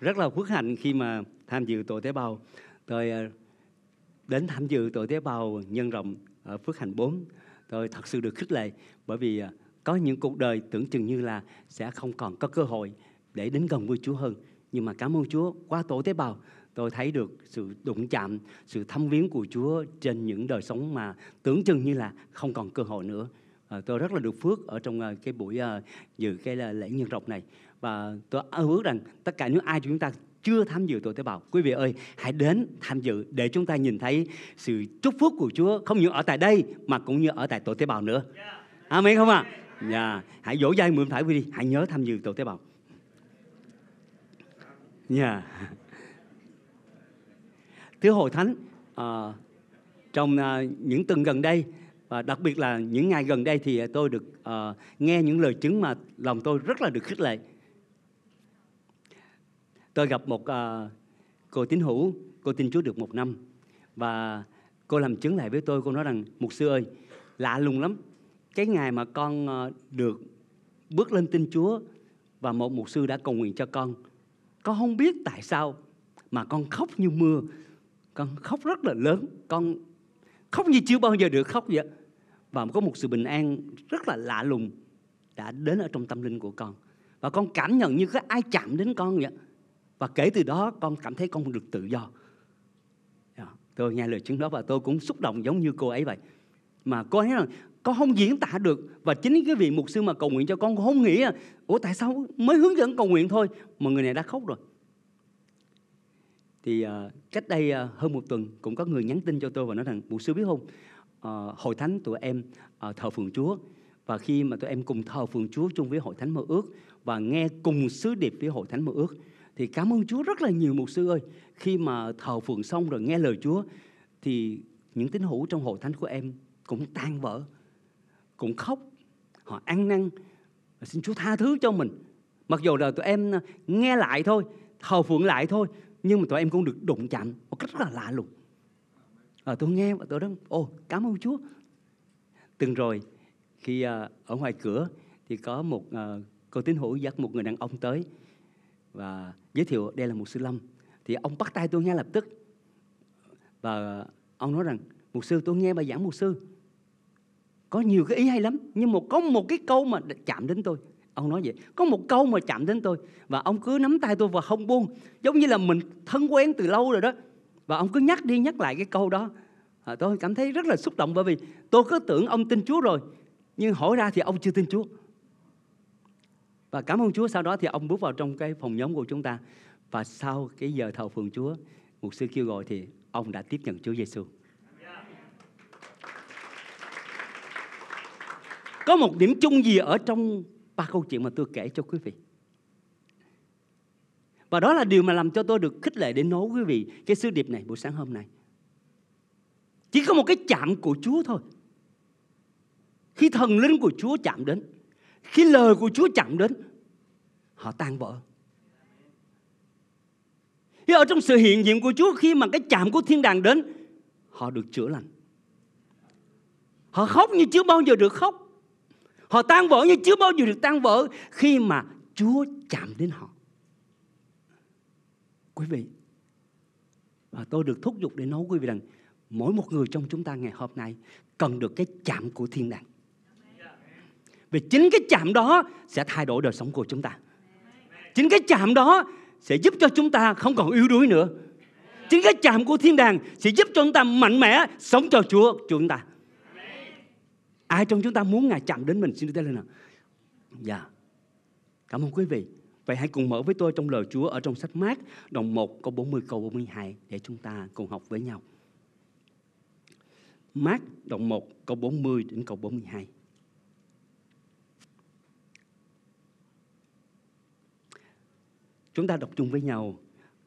rất là phước hạnh khi mà tham dự tổ tế bào tôi ờ, đến tham dự tổ tế bào nhân rộng ở phước hạnh 4 tôi thật sự được khích lệ bởi vì ờ, có những cuộc đời tưởng chừng như là sẽ không còn có cơ hội để đến gần với Chúa hơn nhưng mà cảm ơn Chúa qua tổ tế bào tôi thấy được sự đụng chạm sự thăm viếng của Chúa trên những đời sống mà tưởng chừng như là không còn cơ hội nữa ờ, tôi rất là được phước ở trong cái buổi dự cái lễ nhân rộng này và tôi hứa rằng tất cả những ai chúng ta chưa tham dự tổ tế bào quý vị ơi hãy đến tham dự để chúng ta nhìn thấy sự chúc phúc của Chúa không những ở tại đây mà cũng như ở tại tổ tế bào nữa amen không ạ à? yeah. Dạ. hãy dỗ dai mượn phải đi hãy nhớ tham dự tổ tế bào yeah. thứ hội thánh uh, trong uh, những tuần gần đây và đặc biệt là những ngày gần đây thì tôi được uh, nghe những lời chứng mà lòng tôi rất là được khích lệ Tôi gặp một uh, cô tín hữu, cô tin Chúa được một năm. Và cô làm chứng lại với tôi, cô nói rằng, Mục sư ơi, lạ lùng lắm. Cái ngày mà con uh, được bước lên tin Chúa và một mục sư đã cầu nguyện cho con. Con không biết tại sao mà con khóc như mưa. Con khóc rất là lớn. Con khóc như chưa bao giờ được khóc vậy. Và có một sự bình an rất là lạ lùng đã đến ở trong tâm linh của con. Và con cảm nhận như có ai chạm đến con vậy. Và kể từ đó con cảm thấy con được tự do. Dạ. Tôi nghe lời chứng đó và tôi cũng xúc động giống như cô ấy vậy. Mà cô ấy là con không diễn tả được và chính cái vị mục sư mà cầu nguyện cho con con không nghĩ là ủa tại sao mới hướng dẫn cầu nguyện thôi mà người này đã khóc rồi thì uh, cách đây uh, hơn một tuần cũng có người nhắn tin cho tôi và nói rằng mục sư biết không uh, hội thánh tụi em uh, thờ phượng chúa và khi mà tụi em cùng thờ phượng chúa chung với hội thánh mơ ước và nghe cùng sứ điệp với hội thánh mơ ước thì cảm ơn Chúa rất là nhiều mục sư ơi khi mà thờ phượng xong rồi nghe lời Chúa thì những tín hữu trong hội thánh của em cũng tan vỡ cũng khóc họ ăn năn xin Chúa tha thứ cho mình mặc dù là tụi em à, nghe lại thôi thờ phượng lại thôi nhưng mà tụi em cũng được đụng chạm một cách rất là lạ lùng à, ờ, tôi nghe và tôi đó ô cảm ơn Chúa từng rồi khi à, ở ngoài cửa thì có một à, cô tín hữu dắt một người đàn ông tới và giới thiệu đây là mục sư Lâm thì ông bắt tay tôi ngay lập tức và ông nói rằng mục sư tôi nghe bài giảng mục sư có nhiều cái ý hay lắm nhưng mà có một cái câu mà chạm đến tôi ông nói vậy có một câu mà chạm đến tôi và ông cứ nắm tay tôi và không buông giống như là mình thân quen từ lâu rồi đó và ông cứ nhắc đi nhắc lại cái câu đó à, tôi cảm thấy rất là xúc động bởi vì tôi cứ tưởng ông tin chúa rồi nhưng hỏi ra thì ông chưa tin chúa và cảm ơn Chúa sau đó thì ông bước vào trong cái phòng nhóm của chúng ta. Và sau cái giờ thờ phượng Chúa, mục sư kêu gọi thì ông đã tiếp nhận Chúa Giêsu. Có một điểm chung gì ở trong ba câu chuyện mà tôi kể cho quý vị. Và đó là điều mà làm cho tôi được khích lệ để nói quý vị cái sứ điệp này buổi sáng hôm nay. Chỉ có một cái chạm của Chúa thôi. Khi thần linh của Chúa chạm đến khi lời của Chúa chạm đến, họ tan vỡ. Khi ở trong sự hiện diện của Chúa, khi mà cái chạm của thiên đàng đến, họ được chữa lành. Họ khóc như chưa bao giờ được khóc. Họ tan vỡ như chưa bao giờ được tan vỡ khi mà Chúa chạm đến họ. Quý vị, và tôi được thúc giục để nói quý vị rằng mỗi một người trong chúng ta ngày hôm nay cần được cái chạm của thiên đàng. Vì chính cái chạm đó sẽ thay đổi đời sống của chúng ta. Chính cái chạm đó sẽ giúp cho chúng ta không còn yếu đuối nữa. Chính cái chạm của thiên đàng sẽ giúp cho chúng ta mạnh mẽ sống cho Chúa chúng ta. Ai trong chúng ta muốn Ngài chạm đến mình xin đưa tay lên nào. Dạ. Cảm ơn quý vị. Vậy hãy cùng mở với tôi trong lời Chúa ở trong sách mát đồng 1 câu 40 câu 42 để chúng ta cùng học với nhau. Mát đồng 1 câu 40 đến câu 42. Chúng ta đọc chung với nhau.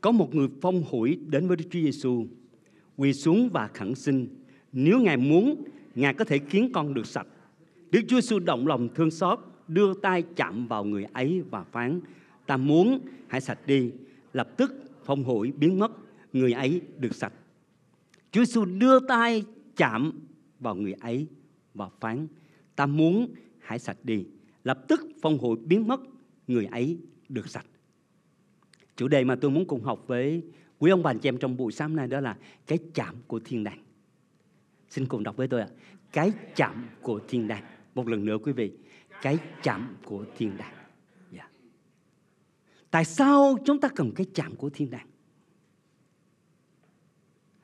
Có một người phong hủi đến với Đức Chúa Giêsu, quỳ xuống và khẳng xin, nếu Ngài muốn, Ngài có thể khiến con được sạch. Đức Chúa Giêsu động lòng thương xót, đưa tay chạm vào người ấy và phán, ta muốn, hãy sạch đi. Lập tức phong hủi biến mất, người ấy được sạch. Chúa Giêsu đưa tay chạm vào người ấy và phán, ta muốn, hãy sạch đi. Lập tức phong hủi biến mất, người ấy được sạch. Chủ đề mà tôi muốn cùng học với quý ông bà anh chị em trong buổi sáng nay đó là cái chạm của thiên đàng. Xin cùng đọc với tôi ạ. Cái chạm của thiên đàng. Một lần nữa quý vị, cái chạm của thiên đàng. Yeah. Dạ. Tại sao chúng ta cần cái chạm của thiên đàng?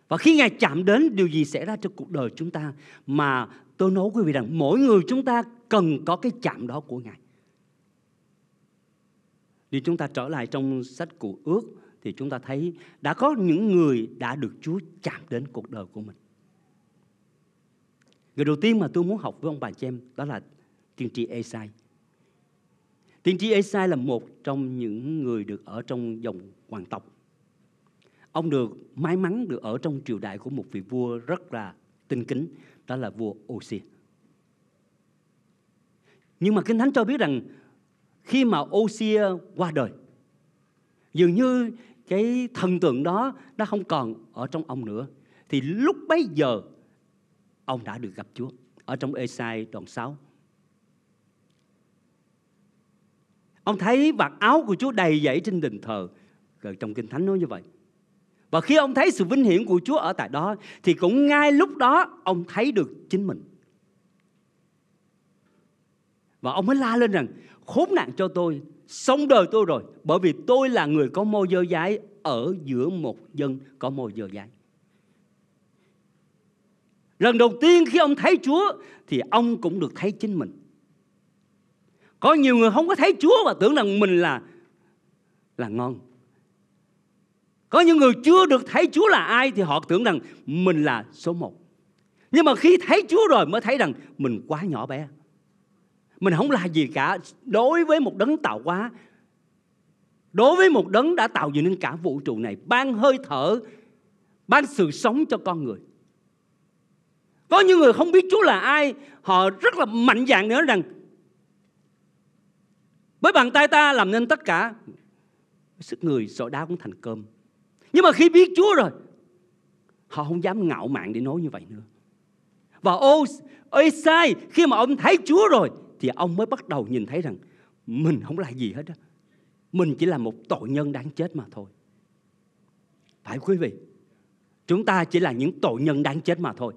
Và khi Ngài chạm đến điều gì xảy ra trong cuộc đời chúng ta mà tôi nói quý vị rằng mỗi người chúng ta cần có cái chạm đó của Ngài. Nếu chúng ta trở lại trong sách của ước thì chúng ta thấy đã có những người đã được Chúa chạm đến cuộc đời của mình. Người đầu tiên mà tôi muốn học với ông bà Chem đó là tiên tri Esai. Tiên tri Esai là một trong những người được ở trong dòng hoàng tộc. Ông được may mắn được ở trong triều đại của một vị vua rất là tinh kính, đó là vua Osir Nhưng mà Kinh Thánh cho biết rằng khi mà Osia qua đời dường như cái thần tượng đó nó không còn ở trong ông nữa thì lúc bấy giờ ông đã được gặp Chúa ở trong Esai đoạn 6 ông thấy vạt áo của Chúa đầy dẫy trên đền thờ rồi trong kinh thánh nói như vậy và khi ông thấy sự vinh hiển của Chúa ở tại đó thì cũng ngay lúc đó ông thấy được chính mình và ông mới la lên rằng khốn nạn cho tôi sống đời tôi rồi bởi vì tôi là người có môi dơ dái ở giữa một dân có môi dơ dái lần đầu tiên khi ông thấy chúa thì ông cũng được thấy chính mình có nhiều người không có thấy chúa và tưởng rằng mình là là ngon có những người chưa được thấy chúa là ai thì họ tưởng rằng mình là số một nhưng mà khi thấy chúa rồi mới thấy rằng mình quá nhỏ bé mình không là gì cả đối với một đấng tạo hóa đối với một đấng đã tạo dựng nên cả vũ trụ này ban hơi thở ban sự sống cho con người có những người không biết Chúa là ai họ rất là mạnh dạn nữa rằng với bàn tay ta làm nên tất cả sức người sỏi đá cũng thành cơm nhưng mà khi biết Chúa rồi họ không dám ngạo mạn để nói như vậy nữa và ô ơi sai khi mà ông thấy Chúa rồi thì ông mới bắt đầu nhìn thấy rằng mình không là gì hết đó. Mình chỉ là một tội nhân đáng chết mà thôi. Phải quý vị? Chúng ta chỉ là những tội nhân đáng chết mà thôi.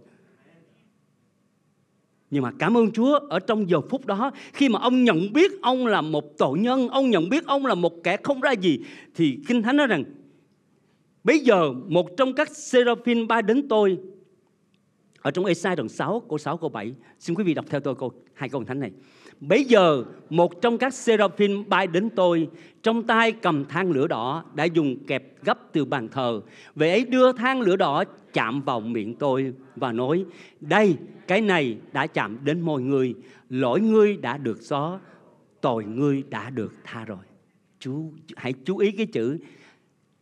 Nhưng mà cảm ơn Chúa ở trong giờ phút đó khi mà ông nhận biết ông là một tội nhân, ông nhận biết ông là một kẻ không ra gì thì Kinh Thánh nói rằng bây giờ một trong các seraphim bay đến tôi ở trong Esai đoạn 6, câu 6, câu 7, xin quý vị đọc theo tôi câu hai câu thánh này. Bây giờ, một trong các seraphim bay đến tôi, trong tay cầm than lửa đỏ đã dùng kẹp gấp từ bàn thờ. Vậy ấy đưa than lửa đỏ chạm vào miệng tôi và nói, đây, cái này đã chạm đến mọi người, lỗi ngươi đã được xóa, tội ngươi đã được tha rồi. Chú, hãy chú ý cái chữ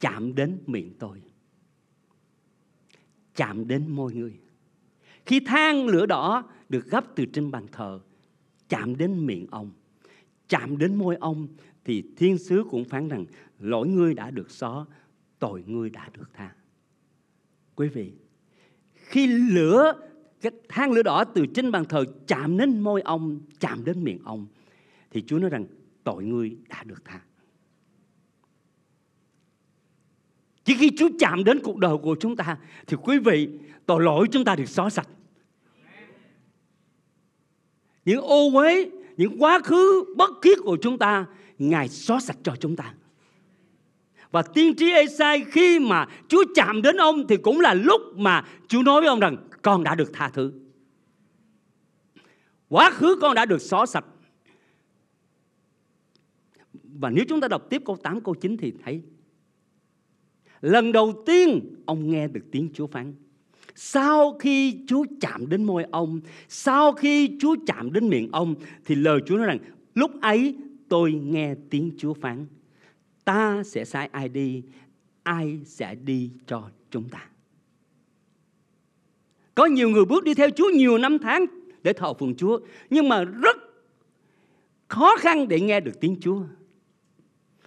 chạm đến miệng tôi. Chạm đến môi người khi than lửa đỏ được gấp từ trên bàn thờ chạm đến miệng ông, chạm đến môi ông thì thiên sứ cũng phán rằng lỗi ngươi đã được xóa, tội ngươi đã được tha. Quý vị, khi lửa cái than lửa đỏ từ trên bàn thờ chạm đến môi ông, chạm đến miệng ông thì Chúa nói rằng tội ngươi đã được tha. Chỉ khi Chúa chạm đến cuộc đời của chúng ta thì quý vị tội lỗi chúng ta được xóa sạch những ô uế những quá khứ bất khiết của chúng ta ngài xóa sạch cho chúng ta và tiên tri Esai khi mà Chúa chạm đến ông thì cũng là lúc mà Chúa nói với ông rằng con đã được tha thứ. Quá khứ con đã được xóa sạch. Và nếu chúng ta đọc tiếp câu 8 câu 9 thì thấy lần đầu tiên ông nghe được tiếng Chúa phán. Sau khi Chúa chạm đến môi ông, sau khi Chúa chạm đến miệng ông thì lời Chúa nói rằng lúc ấy tôi nghe tiếng Chúa phán ta sẽ sai ai đi, ai sẽ đi cho chúng ta. Có nhiều người bước đi theo Chúa nhiều năm tháng để thờ phượng Chúa, nhưng mà rất khó khăn để nghe được tiếng Chúa.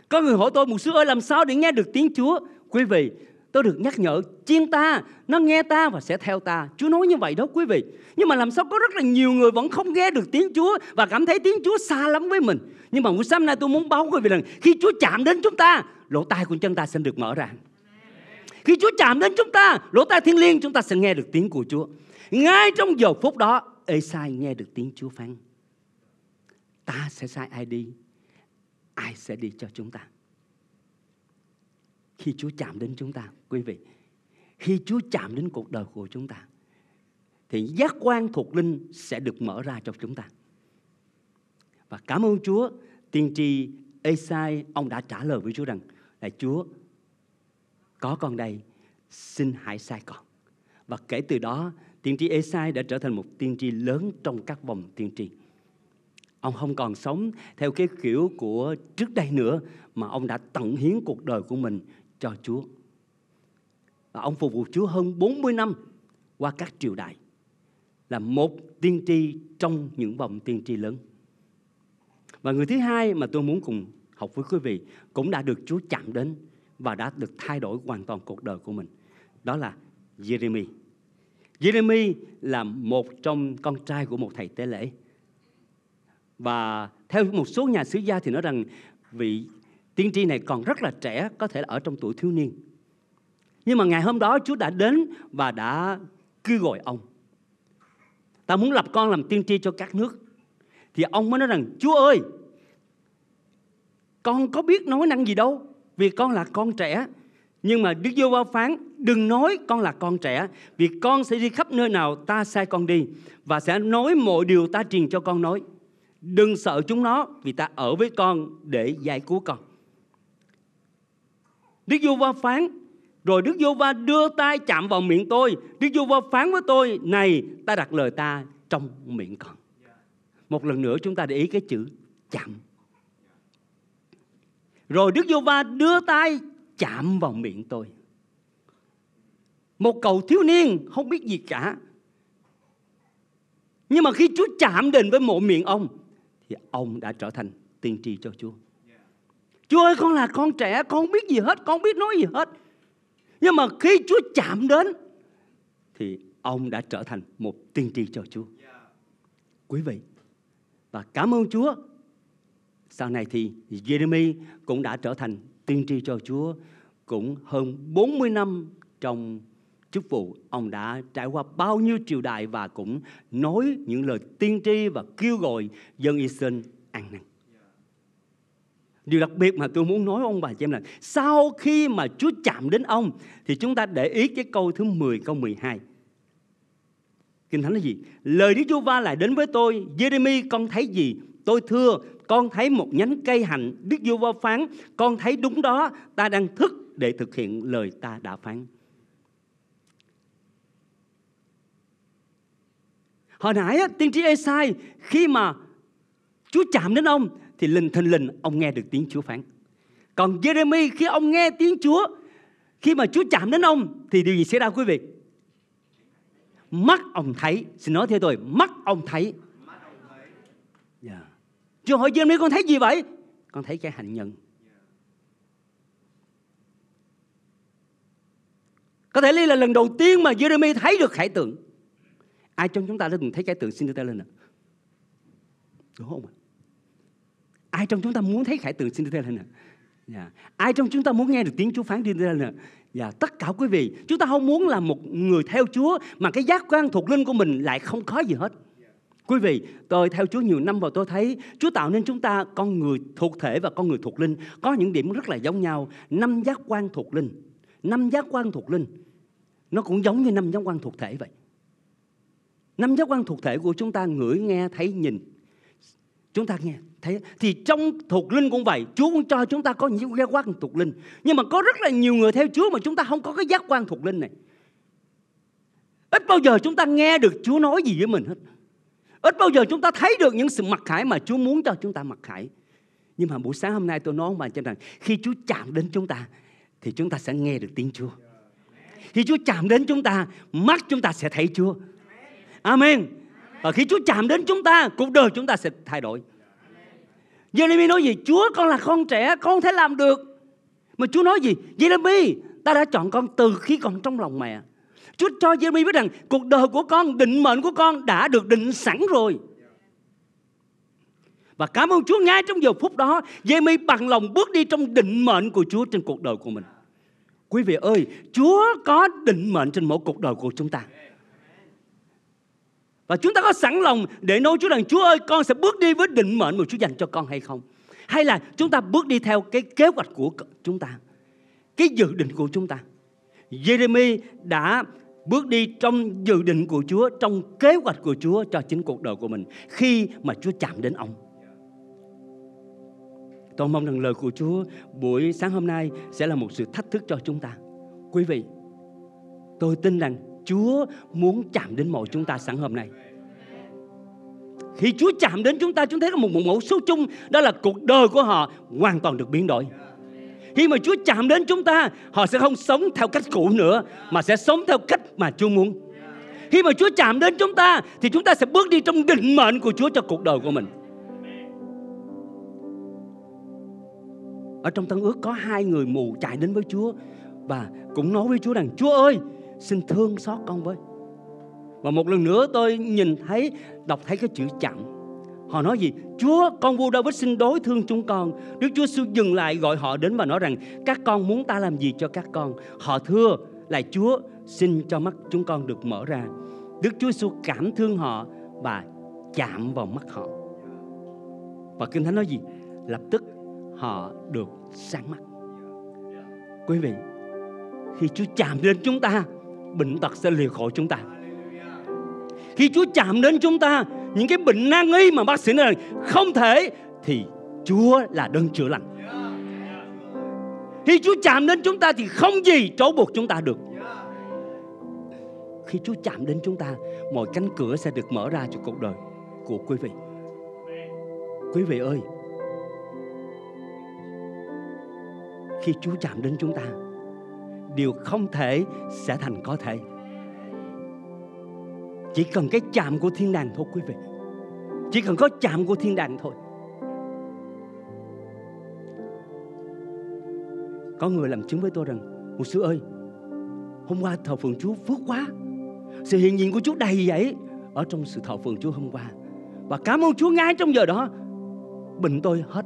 Có người hỏi tôi, một sư ơi làm sao để nghe được tiếng Chúa? Quý vị, tôi được nhắc nhở chiên ta nó nghe ta và sẽ theo ta chúa nói như vậy đó quý vị nhưng mà làm sao có rất là nhiều người vẫn không nghe được tiếng chúa và cảm thấy tiếng chúa xa lắm với mình nhưng mà buổi sáng nay tôi muốn báo quý vị rằng khi chúa chạm đến chúng ta lỗ tai của chân ta sẽ được mở ra khi chúa chạm đến chúng ta lỗ tai thiên liêng chúng ta sẽ nghe được tiếng của chúa ngay trong giờ phút đó ê sai nghe được tiếng chúa phán ta sẽ sai ai đi ai sẽ đi cho chúng ta khi Chúa chạm đến chúng ta, quý vị. Khi Chúa chạm đến cuộc đời của chúng ta thì giác quan thuộc linh sẽ được mở ra cho chúng ta. Và cảm ơn Chúa, tiên tri Esai ông đã trả lời với Chúa rằng là Chúa có con đây, xin hãy sai con. Và kể từ đó, tiên tri Esai đã trở thành một tiên tri lớn trong các vòng tiên tri. Ông không còn sống theo cái kiểu của trước đây nữa mà ông đã tận hiến cuộc đời của mình cho Chúa. Và ông phục vụ Chúa hơn 40 năm qua các triều đại là một tiên tri trong những vòng tiên tri lớn. Và người thứ hai mà tôi muốn cùng học với quý vị cũng đã được Chúa chạm đến và đã được thay đổi hoàn toàn cuộc đời của mình. Đó là Jeremy. Jeremy là một trong con trai của một thầy tế lễ. Và theo một số nhà sứ gia thì nói rằng vị Tiên tri này còn rất là trẻ, có thể là ở trong tuổi thiếu niên. Nhưng mà ngày hôm đó Chúa đã đến và đã kêu gọi ông. Ta muốn lập con làm tiên tri cho các nước. Thì ông mới nói rằng, Chúa ơi, con có biết nói năng gì đâu, vì con là con trẻ. Nhưng mà Đức giêsu phán, đừng nói con là con trẻ, vì con sẽ đi khắp nơi nào ta sai con đi, và sẽ nói mọi điều ta truyền cho con nói. Đừng sợ chúng nó, vì ta ở với con để giải cứu con. Đức Giô Va phán rồi Đức Giô Va đưa tay chạm vào miệng tôi Đức Giô Va phán với tôi Này ta đặt lời ta trong miệng con Một lần nữa chúng ta để ý cái chữ chạm Rồi Đức Giô Va đưa tay chạm vào miệng tôi Một cậu thiếu niên không biết gì cả Nhưng mà khi Chúa chạm đến với mộ miệng ông Thì ông đã trở thành tiên tri cho Chúa Chúa ơi con là con trẻ Con không biết gì hết Con không biết nói gì hết Nhưng mà khi Chúa chạm đến Thì ông đã trở thành một tiên tri cho Chúa Quý vị Và cảm ơn Chúa Sau này thì Jeremy cũng đã trở thành tiên tri cho Chúa Cũng hơn 40 năm trong chức vụ ông đã trải qua bao nhiêu triều đại và cũng nói những lời tiên tri và kêu gọi dân Israel an năng. Điều đặc biệt mà tôi muốn nói ông bà chị em là sau khi mà Chúa chạm đến ông thì chúng ta để ý cái câu thứ 10 câu 12. Kinh Thánh là gì? Lời Đức Chúa Va lại đến với tôi, Jeremy con thấy gì? Tôi thưa, con thấy một nhánh cây hành, Đức Chúa Va phán, con thấy đúng đó, ta đang thức để thực hiện lời ta đã phán. Hồi nãy tiên tri Esai khi mà Chúa chạm đến ông thì linh thinh linh ông nghe được tiếng Chúa phán. Còn Jeremy khi ông nghe tiếng Chúa, khi mà Chúa chạm đến ông thì điều gì xảy ra quý vị? Mắt ông thấy, xin nói theo tôi, mắt ông thấy. Yeah. Dạ. Chúa hỏi Jeremy con thấy gì vậy? Con thấy cái hạnh nhân. Có thể đây là lần đầu tiên mà Jeremy thấy được khải tượng. Ai trong chúng ta đã từng thấy khải tượng xin đưa tay lên ạ? Đúng không ạ? Ai trong chúng ta muốn thấy khải tượng xin đưa tay lên nè? Dạ. Ai trong chúng ta muốn nghe được tiếng Chúa phán đưa tay lên nè? Dạ, tất cả quý vị, chúng ta không muốn là một người theo Chúa mà cái giác quan thuộc linh của mình lại không có gì hết. Quý vị, tôi theo Chúa nhiều năm và tôi thấy Chúa tạo nên chúng ta con người thuộc thể và con người thuộc linh có những điểm rất là giống nhau. Năm giác quan thuộc linh, năm giác quan thuộc linh nó cũng giống như năm giác quan thuộc thể vậy. Năm giác quan thuộc thể của chúng ta ngửi, nghe, thấy, nhìn. Chúng ta nghe Thế thì trong thuộc linh cũng vậy, Chúa cũng cho chúng ta có những giác quan thuộc linh. Nhưng mà có rất là nhiều người theo Chúa mà chúng ta không có cái giác quan thuộc linh này. Ít bao giờ chúng ta nghe được Chúa nói gì với mình hết. Ít bao giờ chúng ta thấy được những sự mặc khải mà Chúa muốn cho chúng ta mặc khải. Nhưng mà buổi sáng hôm nay tôi nói ông bà cho rằng khi Chúa chạm đến chúng ta thì chúng ta sẽ nghe được tiếng Chúa. Khi Chúa chạm đến chúng ta, mắt chúng ta sẽ thấy Chúa. Amen. Và khi Chúa chạm đến chúng ta, cuộc đời chúng ta sẽ thay đổi. Jeremy nói gì? Chúa con là con trẻ, con thể làm được. Mà Chúa nói gì? Jeremy, ta đã chọn con từ khi còn trong lòng mẹ. Chúa cho Jeremy biết rằng cuộc đời của con, định mệnh của con đã được định sẵn rồi. Và cảm ơn Chúa ngay trong giờ phút đó, Jeremy bằng lòng bước đi trong định mệnh của Chúa trên cuộc đời của mình. Quý vị ơi, Chúa có định mệnh trên mỗi cuộc đời của chúng ta. Và chúng ta có sẵn lòng để nói Chúa rằng Chúa ơi con sẽ bước đi với định mệnh mà Chúa dành cho con hay không? Hay là chúng ta bước đi theo cái kế hoạch của chúng ta? Cái dự định của chúng ta? Jeremy đã bước đi trong dự định của Chúa, trong kế hoạch của Chúa cho chính cuộc đời của mình khi mà Chúa chạm đến ông. Tôi mong rằng lời của Chúa buổi sáng hôm nay sẽ là một sự thách thức cho chúng ta. Quý vị, tôi tin rằng Chúa muốn chạm đến mỗi chúng ta sáng hôm nay. Khi Chúa chạm đến chúng ta, chúng thấy có một, một mẫu số chung, đó là cuộc đời của họ hoàn toàn được biến đổi. Khi mà Chúa chạm đến chúng ta, họ sẽ không sống theo cách cũ nữa, mà sẽ sống theo cách mà Chúa muốn. Khi mà Chúa chạm đến chúng ta, thì chúng ta sẽ bước đi trong định mệnh của Chúa cho cuộc đời của mình. Ở trong tân ước có hai người mù chạy đến với Chúa và cũng nói với Chúa rằng Chúa ơi xin thương xót con với và một lần nữa tôi nhìn thấy đọc thấy cái chữ chậm họ nói gì chúa con vua david xin đối thương chúng con đức chúa sư dừng lại gọi họ đến và nói rằng các con muốn ta làm gì cho các con họ thưa là chúa xin cho mắt chúng con được mở ra đức chúa sư cảm thương họ và chạm vào mắt họ và kinh thánh nói gì lập tức họ được sáng mắt quý vị khi chúa chạm lên chúng ta bệnh tật sẽ lìa khỏi chúng ta khi Chúa chạm đến chúng ta những cái bệnh nan y mà bác sĩ nói không thể thì Chúa là đơn chữa lành khi Chúa chạm đến chúng ta thì không gì trói buộc chúng ta được khi Chúa chạm đến chúng ta mọi cánh cửa sẽ được mở ra cho cuộc đời của quý vị quý vị ơi khi Chúa chạm đến chúng ta điều không thể sẽ thành có thể chỉ cần cái chạm của thiên đàng thôi quý vị chỉ cần có chạm của thiên đàng thôi có người làm chứng với tôi rằng một sư ơi hôm qua thờ phượng chúa phước quá sự hiện diện của chúa đầy vậy ở trong sự thờ phượng chúa hôm qua và cảm ơn chúa ngay trong giờ đó bệnh tôi hết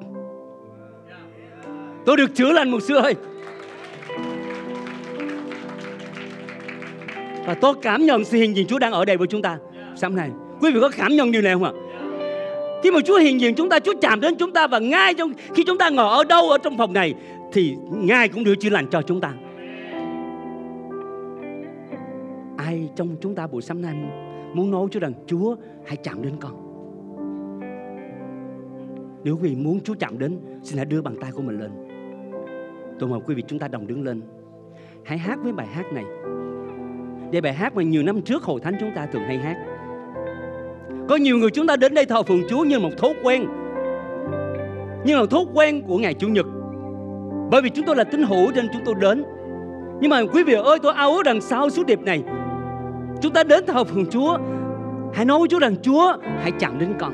tôi được chữa lành một sư ơi Và tôi cảm nhận sự hiện diện Chúa đang ở đây với chúng ta sáng nay. Quý vị có cảm nhận điều này không ạ? Khi mà Chúa hiện diện chúng ta, Chúa chạm đến chúng ta và ngay trong khi chúng ta ngồi ở đâu ở trong phòng này thì Ngài cũng đưa chữa lành cho chúng ta. Ai trong chúng ta buổi sáng nay muốn nói Chúa rằng Chúa hãy chạm đến con. Nếu quý vị muốn Chúa chạm đến, xin hãy đưa bàn tay của mình lên. Tôi mời quý vị chúng ta đồng đứng lên. Hãy hát với bài hát này. Đây bài hát mà nhiều năm trước hội thánh chúng ta thường hay hát Có nhiều người chúng ta đến đây thờ phượng Chúa như một thói quen Như là thói quen của ngày Chủ nhật Bởi vì chúng tôi là tín hữu nên chúng tôi đến Nhưng mà quý vị ơi tôi ao ước đằng sau sứ điệp này Chúng ta đến thờ phượng Chúa Hãy nói với Chúa rằng Chúa hãy chạm đến con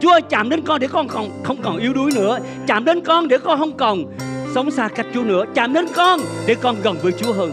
Chúa ơi chạm đến con để con không không còn yếu đuối nữa Chạm đến con để con không còn sống xa cách Chúa nữa Chạm đến con để con gần với Chúa hơn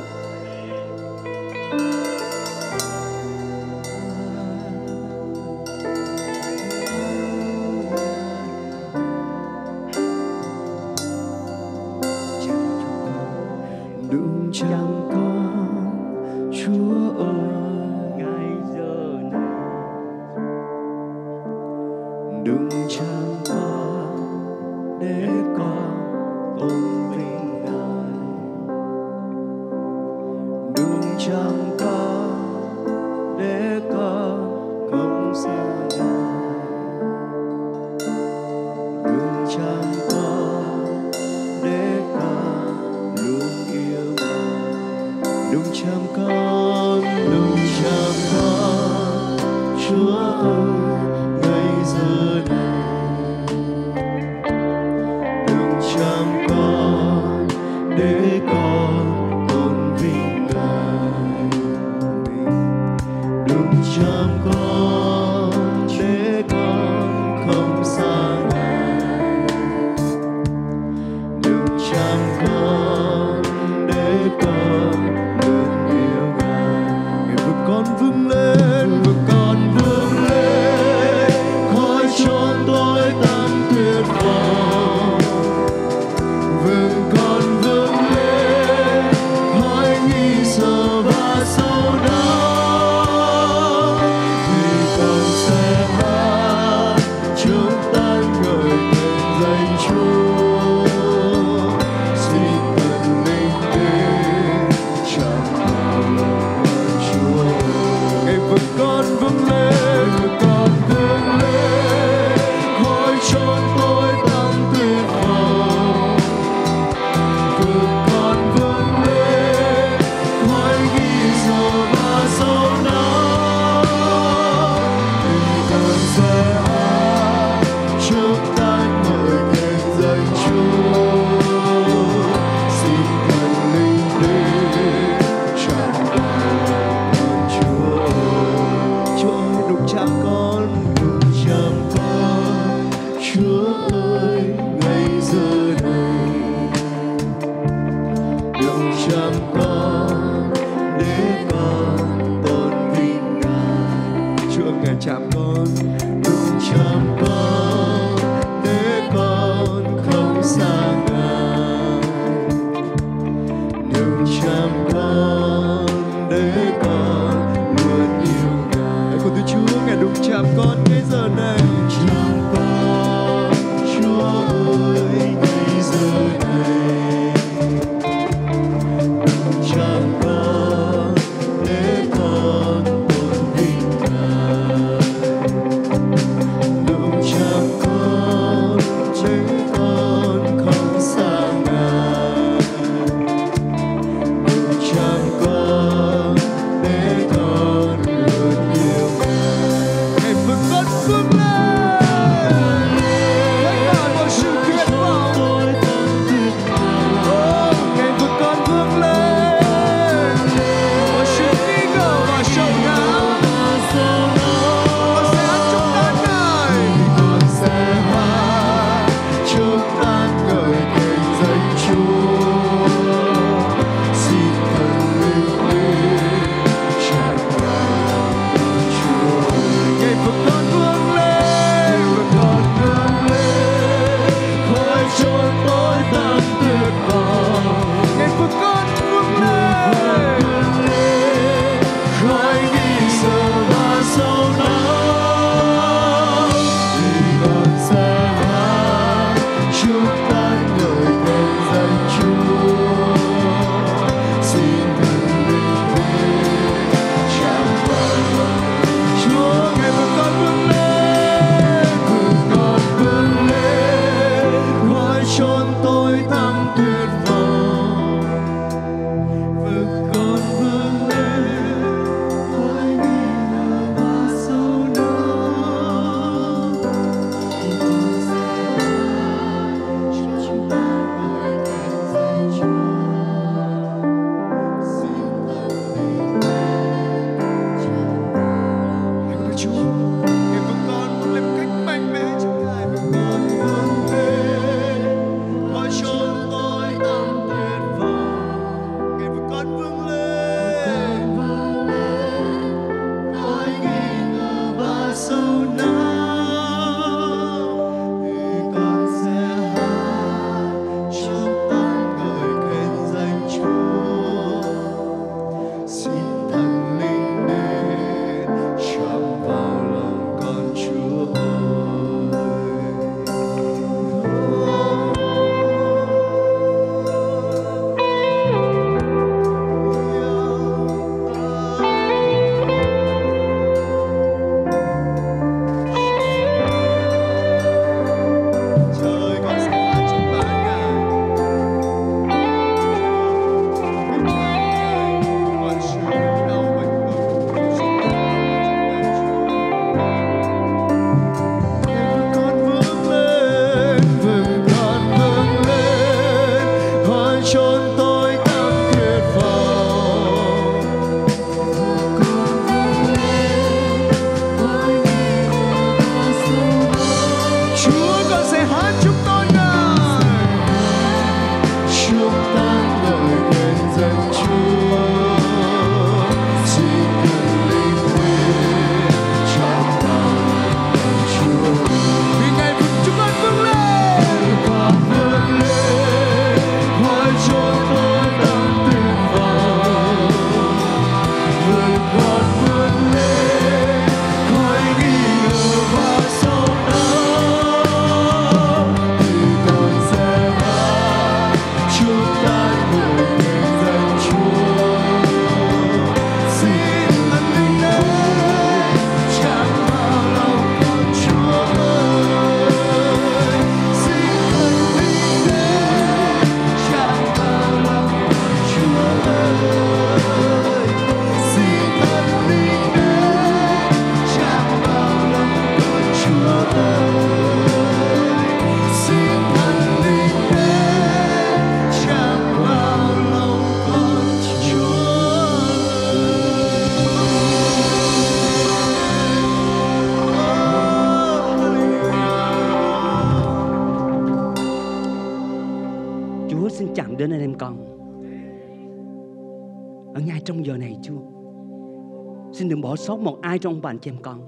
trong bàn chị con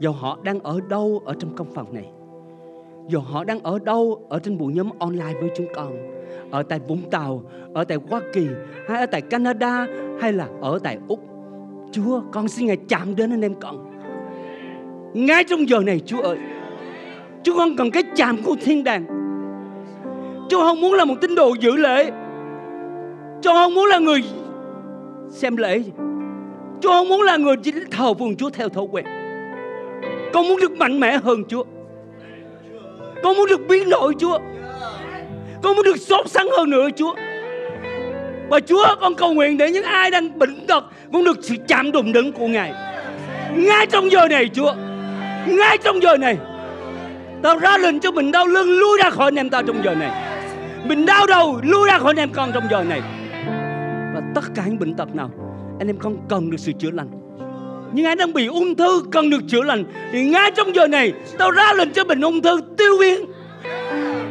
Dù họ đang ở đâu ở trong công phòng này Dù họ đang ở đâu ở trên buổi nhóm online với chúng con Ở tại Vũng Tàu, ở tại Hoa Kỳ, hay ở tại Canada hay là ở tại Úc Chúa con xin Ngài chạm đến anh em con Ngay trong giờ này Chúa ơi Chúa con cần cái chạm của thiên đàng Chúa không muốn là một tín đồ giữ lễ Chúa không muốn là người xem lễ Chúa không muốn là người chỉ thờ phượng Chúa theo thói quen. Con muốn được mạnh mẽ hơn Chúa. Con muốn được biến đổi Chúa. Con muốn được sốt sắng hơn nữa Chúa. Và Chúa con cầu nguyện để những ai đang bệnh tật cũng được sự chạm đụng đựng của Ngài. Ngay trong giờ này Chúa. Ngay trong giờ này. Tao ra lệnh cho mình đau lưng lui ra khỏi anh em tao trong giờ này. Mình đau đầu lui ra khỏi anh em con trong giờ này. Và tất cả những bệnh tật nào anh em con cần được sự chữa lành nhưng ai đang bị ung thư cần được chữa lành thì ngay trong giờ này tao ra lệnh cho bệnh ung thư tiêu biến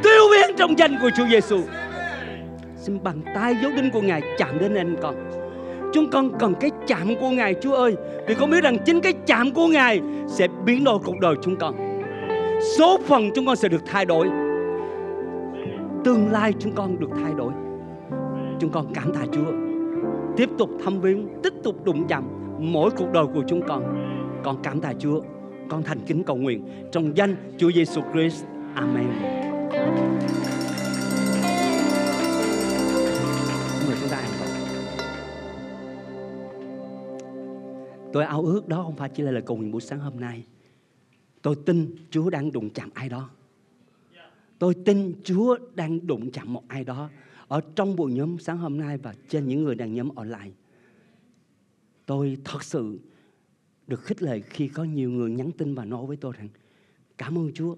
tiêu biến trong danh của Chúa Giêsu xin bằng tay dấu đinh của ngài chạm đến anh con chúng con cần cái chạm của ngài Chúa ơi vì con biết rằng chính cái chạm của ngài sẽ biến đổi cuộc đời chúng con số phận chúng con sẽ được thay đổi tương lai chúng con được thay đổi chúng con cảm tạ Chúa tiếp tục thăm viếng tiếp tục đụng chạm mỗi cuộc đời của chúng con con cảm tạ Chúa con thành kính cầu nguyện trong danh Chúa Giêsu Christ Amen mời chúng ta tôi ao ước đó không phải chỉ là lời cầu nguyện buổi sáng hôm nay tôi tin Chúa đang đụng chạm ai đó tôi tin Chúa đang đụng chạm một ai đó ở trong buổi nhóm sáng hôm nay và trên những người đang nhóm ở lại, Tôi thật sự được khích lệ khi có nhiều người nhắn tin và nói với tôi rằng cảm ơn Chúa.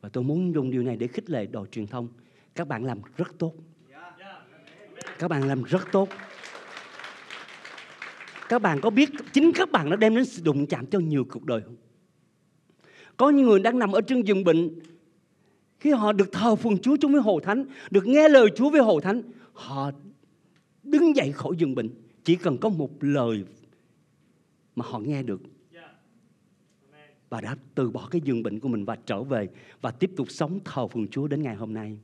Và tôi muốn dùng điều này để khích lệ đội truyền thông. Các bạn làm rất tốt. Các bạn làm rất tốt. Các bạn có biết chính các bạn đã đem đến sự đụng chạm cho nhiều cuộc đời không? Có những người đang nằm ở trên giường bệnh khi họ được thờ phượng Chúa chung với hội thánh, được nghe lời Chúa với hội thánh, họ đứng dậy khỏi giường bệnh chỉ cần có một lời mà họ nghe được và đã từ bỏ cái giường bệnh của mình và trở về và tiếp tục sống thờ phượng Chúa đến ngày hôm nay.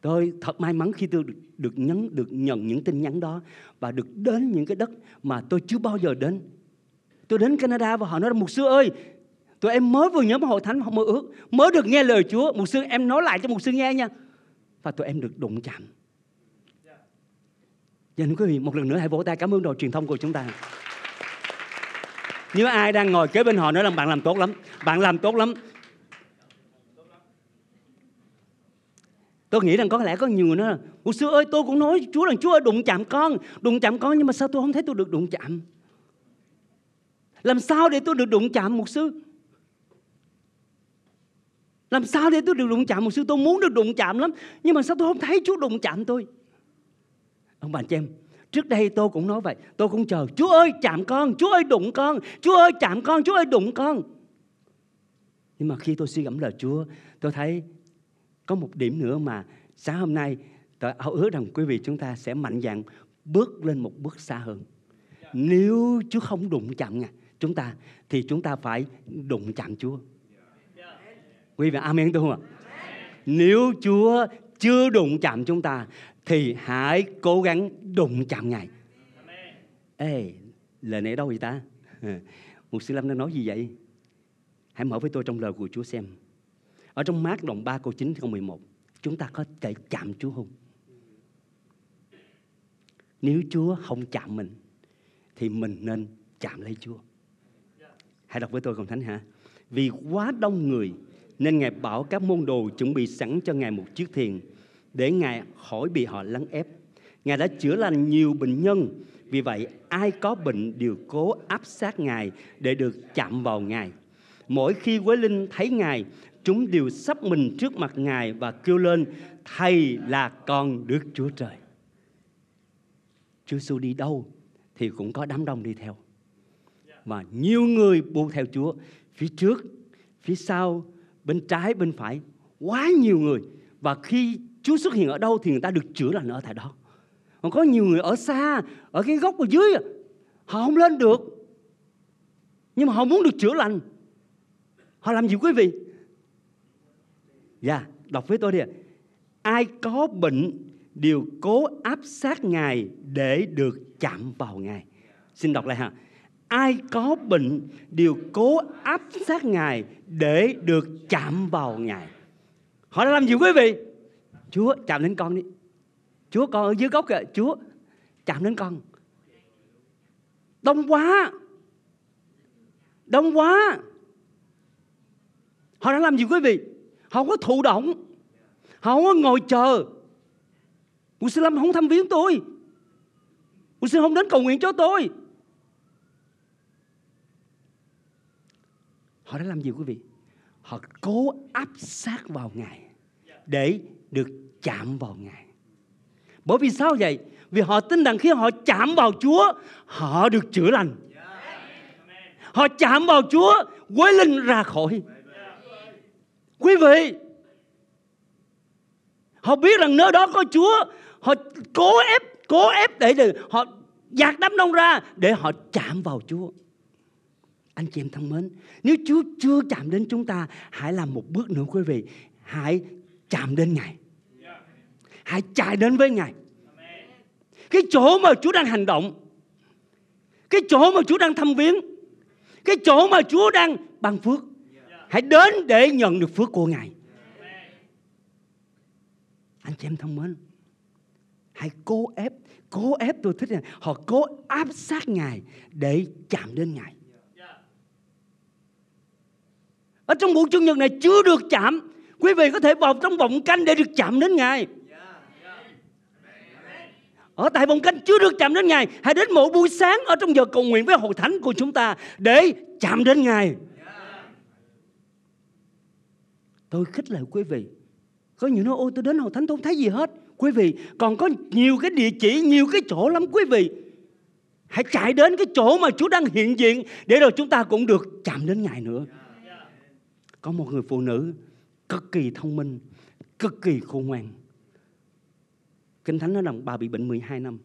Tôi thật may mắn khi tôi được, được nhấn được nhận những tin nhắn đó và được đến những cái đất mà tôi chưa bao giờ đến. Tôi đến Canada và họ nói là mục sư ơi, Tụi em mới vừa nhóm hội thánh không mơ ước, mới được nghe lời Chúa. Mục sư em nói lại cho mục sư nghe nha. Và tụi em được đụng chạm. Dành dạ, quý vị một lần nữa hãy vỗ tay cảm ơn đội truyền thông của chúng ta. Nếu ai đang ngồi kế bên họ nói là bạn làm tốt lắm, bạn làm tốt lắm. Tôi nghĩ rằng có lẽ có nhiều người nói là Mục sư ơi tôi cũng nói Chúa rằng Chúa ơi đụng chạm con Đụng chạm con nhưng mà sao tôi không thấy tôi được đụng chạm Làm sao để tôi được đụng chạm mục sư làm sao để tôi được đụng chạm một sư? Tôi muốn được đụng chạm lắm. Nhưng mà sao tôi không thấy Chúa đụng chạm tôi? Ông bạn chị em, trước đây tôi cũng nói vậy. Tôi cũng chờ, Chúa ơi chạm con, Chúa ơi đụng con, Chúa ơi chạm con, Chúa ơi đụng con. Nhưng mà khi tôi suy gẫm lời Chúa, tôi thấy có một điểm nữa mà sáng hôm nay tôi ao ước rằng quý vị chúng ta sẽ mạnh dạn bước lên một bước xa hơn. Nếu Chúa không đụng chạm chúng ta thì chúng ta phải đụng chạm Chúa. Quý vị amen đúng không ạ? Nếu Chúa chưa đụng chạm chúng ta thì hãy cố gắng đụng chạm Ngài. Ê, lời này đâu vậy ta? một sư Lâm đang nói gì vậy? Hãy mở với tôi trong lời của Chúa xem. Ở trong mát đoạn 3 câu 9 câu 11 Chúng ta có thể chạm Chúa không? Nếu Chúa không chạm mình Thì mình nên chạm lấy Chúa Hãy đọc với tôi Cộng Thánh hả? Vì quá đông người nên Ngài bảo các môn đồ chuẩn bị sẵn cho Ngài một chiếc thuyền để Ngài khỏi bị họ lắng ép. Ngài đã chữa lành nhiều bệnh nhân, vì vậy ai có bệnh đều cố áp sát Ngài để được chạm vào Ngài. Mỗi khi Quế Linh thấy Ngài, chúng đều sắp mình trước mặt Ngài và kêu lên, Thầy là con Đức Chúa Trời. Chúa Giêsu đi đâu thì cũng có đám đông đi theo. Và nhiều người buông theo Chúa, phía trước, phía sau, bên trái bên phải quá nhiều người và khi Chúa xuất hiện ở đâu thì người ta được chữa lành ở tại đó còn có nhiều người ở xa ở cái góc ở dưới họ không lên được nhưng mà họ muốn được chữa lành họ làm gì quý vị dạ yeah, đọc với tôi đi ai có bệnh đều cố áp sát ngài để được chạm vào ngài xin đọc lại ha ai có bệnh đều cố áp sát Ngài để được chạm vào Ngài. Họ đã làm gì quý vị? Chúa chạm đến con đi. Chúa con ở dưới gốc kìa. Chúa chạm đến con. Đông quá. Đông quá. Họ đã làm gì quý vị? Họ không có thụ động. Họ không có ngồi chờ. Mục sư Lâm không thăm viếng tôi. Mục sư không đến cầu nguyện cho tôi. Họ đã làm gì quý vị? Họ cố áp sát vào Ngài để được chạm vào Ngài. Bởi vì sao vậy? Vì họ tin rằng khi họ chạm vào Chúa, họ được chữa lành. Họ chạm vào Chúa, quế linh ra khỏi. Quý vị, họ biết rằng nơi đó có Chúa, họ cố ép, cố ép để họ giạt đám đông ra để họ chạm vào Chúa. Anh chị em thân mến, nếu Chúa chưa chạm đến chúng ta, hãy làm một bước nữa quý vị. Hãy chạm đến Ngài. Hãy chạy đến với Ngài. Cái chỗ mà Chúa đang hành động, cái chỗ mà Chúa đang thăm viếng, cái chỗ mà Chúa đang ban phước. Hãy đến để nhận được phước của Ngài. Anh chị em thân mến, hãy cố ép, cố ép tôi thích này họ cố áp sát Ngài để chạm đến Ngài. Ở trong buổi Chủ nhật này chưa được chạm. Quý vị có thể vào trong vòng canh để được chạm đến Ngài. Ở tại vòng canh chưa được chạm đến Ngài. Hãy đến mỗi buổi sáng ở trong giờ cầu nguyện với hội thánh của chúng ta để chạm đến Ngài. Tôi khích lệ quý vị. Có nhiều nơi ôi tôi đến hội thánh tôi không thấy gì hết. Quý vị còn có nhiều cái địa chỉ, nhiều cái chỗ lắm quý vị. Hãy chạy đến cái chỗ mà Chúa đang hiện diện để rồi chúng ta cũng được chạm đến Ngài nữa. Yeah có một người phụ nữ cực kỳ thông minh, cực kỳ khôn ngoan. Kinh Thánh nói rằng bà bị bệnh 12 năm.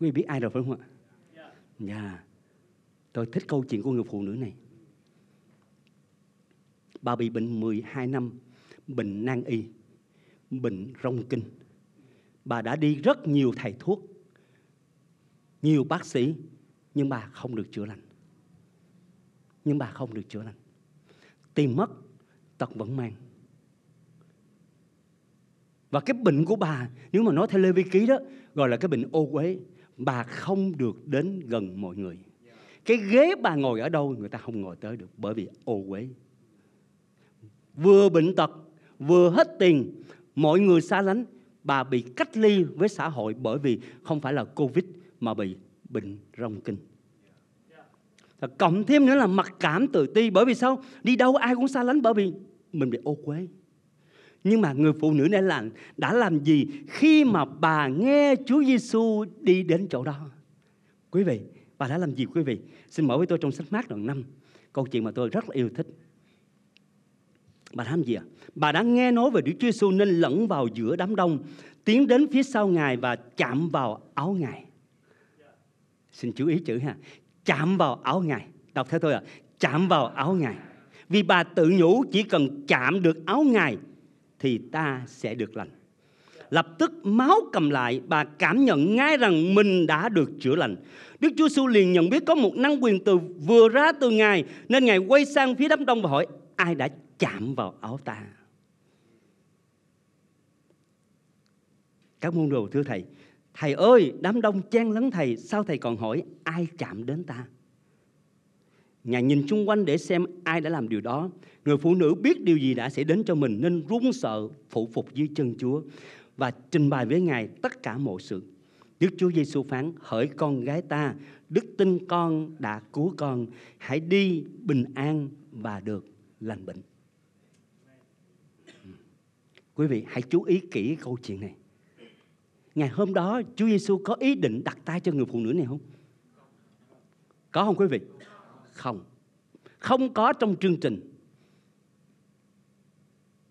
Quý vị biết ai rồi phải không ạ? Dạ. Yeah. Dạ. Tôi thích câu chuyện của người phụ nữ này. Bà bị bệnh 12 năm, bệnh nan y, bệnh rong kinh. Bà đã đi rất nhiều thầy thuốc, nhiều bác sĩ, nhưng bà không được chữa lành. Nhưng bà không được chữa lành tìm mất, tật vẫn mang. Và cái bệnh của bà, nếu mà nói theo Lê Vi Ký đó, gọi là cái bệnh ô uế. Bà không được đến gần mọi người. Cái ghế bà ngồi ở đâu người ta không ngồi tới được bởi vì ô uế. Vừa bệnh tật, vừa hết tiền, mọi người xa lánh. Bà bị cách ly với xã hội bởi vì không phải là Covid mà bị bệnh rong kinh và cộng thêm nữa là mặc cảm tự ti bởi vì sao đi đâu ai cũng xa lánh bởi vì mình bị ô quế nhưng mà người phụ nữ này lành đã làm gì khi mà bà nghe Chúa Giêsu đi đến chỗ đó quý vị bà đã làm gì quý vị xin mở với tôi trong sách mát đoạn 5 câu chuyện mà tôi rất là yêu thích Bà làm gì ạ? À? Bà đã nghe nói về Đức Chúa Giêsu nên lẫn vào giữa đám đông, tiến đến phía sau Ngài và chạm vào áo Ngài. Xin chú ý chữ ha chạm vào áo Ngài. Đọc theo tôi ạ, à, chạm vào áo Ngài. Vì bà tự nhủ chỉ cần chạm được áo Ngài thì ta sẽ được lành. Lập tức máu cầm lại, bà cảm nhận ngay rằng mình đã được chữa lành. Đức Chúa Giêsu liền nhận biết có một năng quyền từ vừa ra từ Ngài, nên Ngài quay sang phía đám đông và hỏi, ai đã chạm vào áo ta? Các môn đồ thưa Thầy, Thầy ơi, đám đông chen lấn thầy, sao thầy còn hỏi ai chạm đến ta? Ngài nhìn xung quanh để xem ai đã làm điều đó. Người phụ nữ biết điều gì đã xảy đến cho mình nên run sợ phụ phục dưới chân Chúa và trình bày với Ngài tất cả mọi sự. Đức Chúa Giêsu phán: "Hỡi con gái ta, đức tin con đã cứu con, hãy đi bình an và được lành bệnh." Ừ. Quý vị hãy chú ý kỹ câu chuyện này ngày hôm đó Chúa Giêsu có ý định đặt tay cho người phụ nữ này không? Có không quý vị? Không. Không có trong chương trình.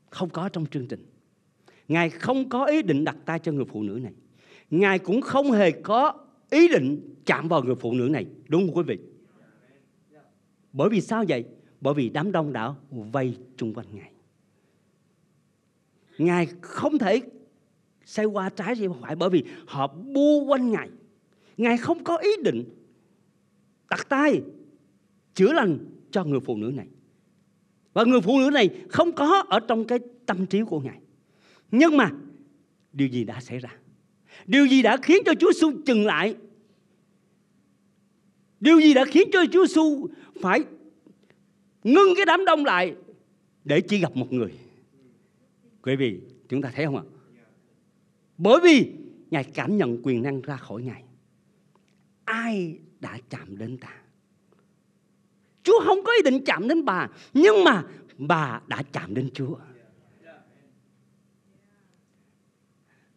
Không có trong chương trình. Ngài không có ý định đặt tay cho người phụ nữ này. Ngài cũng không hề có ý định chạm vào người phụ nữ này, đúng không quý vị? Bởi vì sao vậy? Bởi vì đám đông đã vây chung quanh Ngài. Ngài không thể Sai qua trái gì không phải bởi vì họ bu quanh Ngài. Ngài không có ý định đặt tay chữa lành cho người phụ nữ này. Và người phụ nữ này không có ở trong cái tâm trí của Ngài. Nhưng mà điều gì đã xảy ra? Điều gì đã khiến cho Chúa Giêsu dừng lại? Điều gì đã khiến cho Chúa Giêsu phải ngưng cái đám đông lại để chỉ gặp một người? Quý vị, chúng ta thấy không ạ? Bởi vì Ngài cảm nhận quyền năng ra khỏi Ngài. Ai đã chạm đến ta? Chúa không có ý định chạm đến bà, nhưng mà bà đã chạm đến Chúa.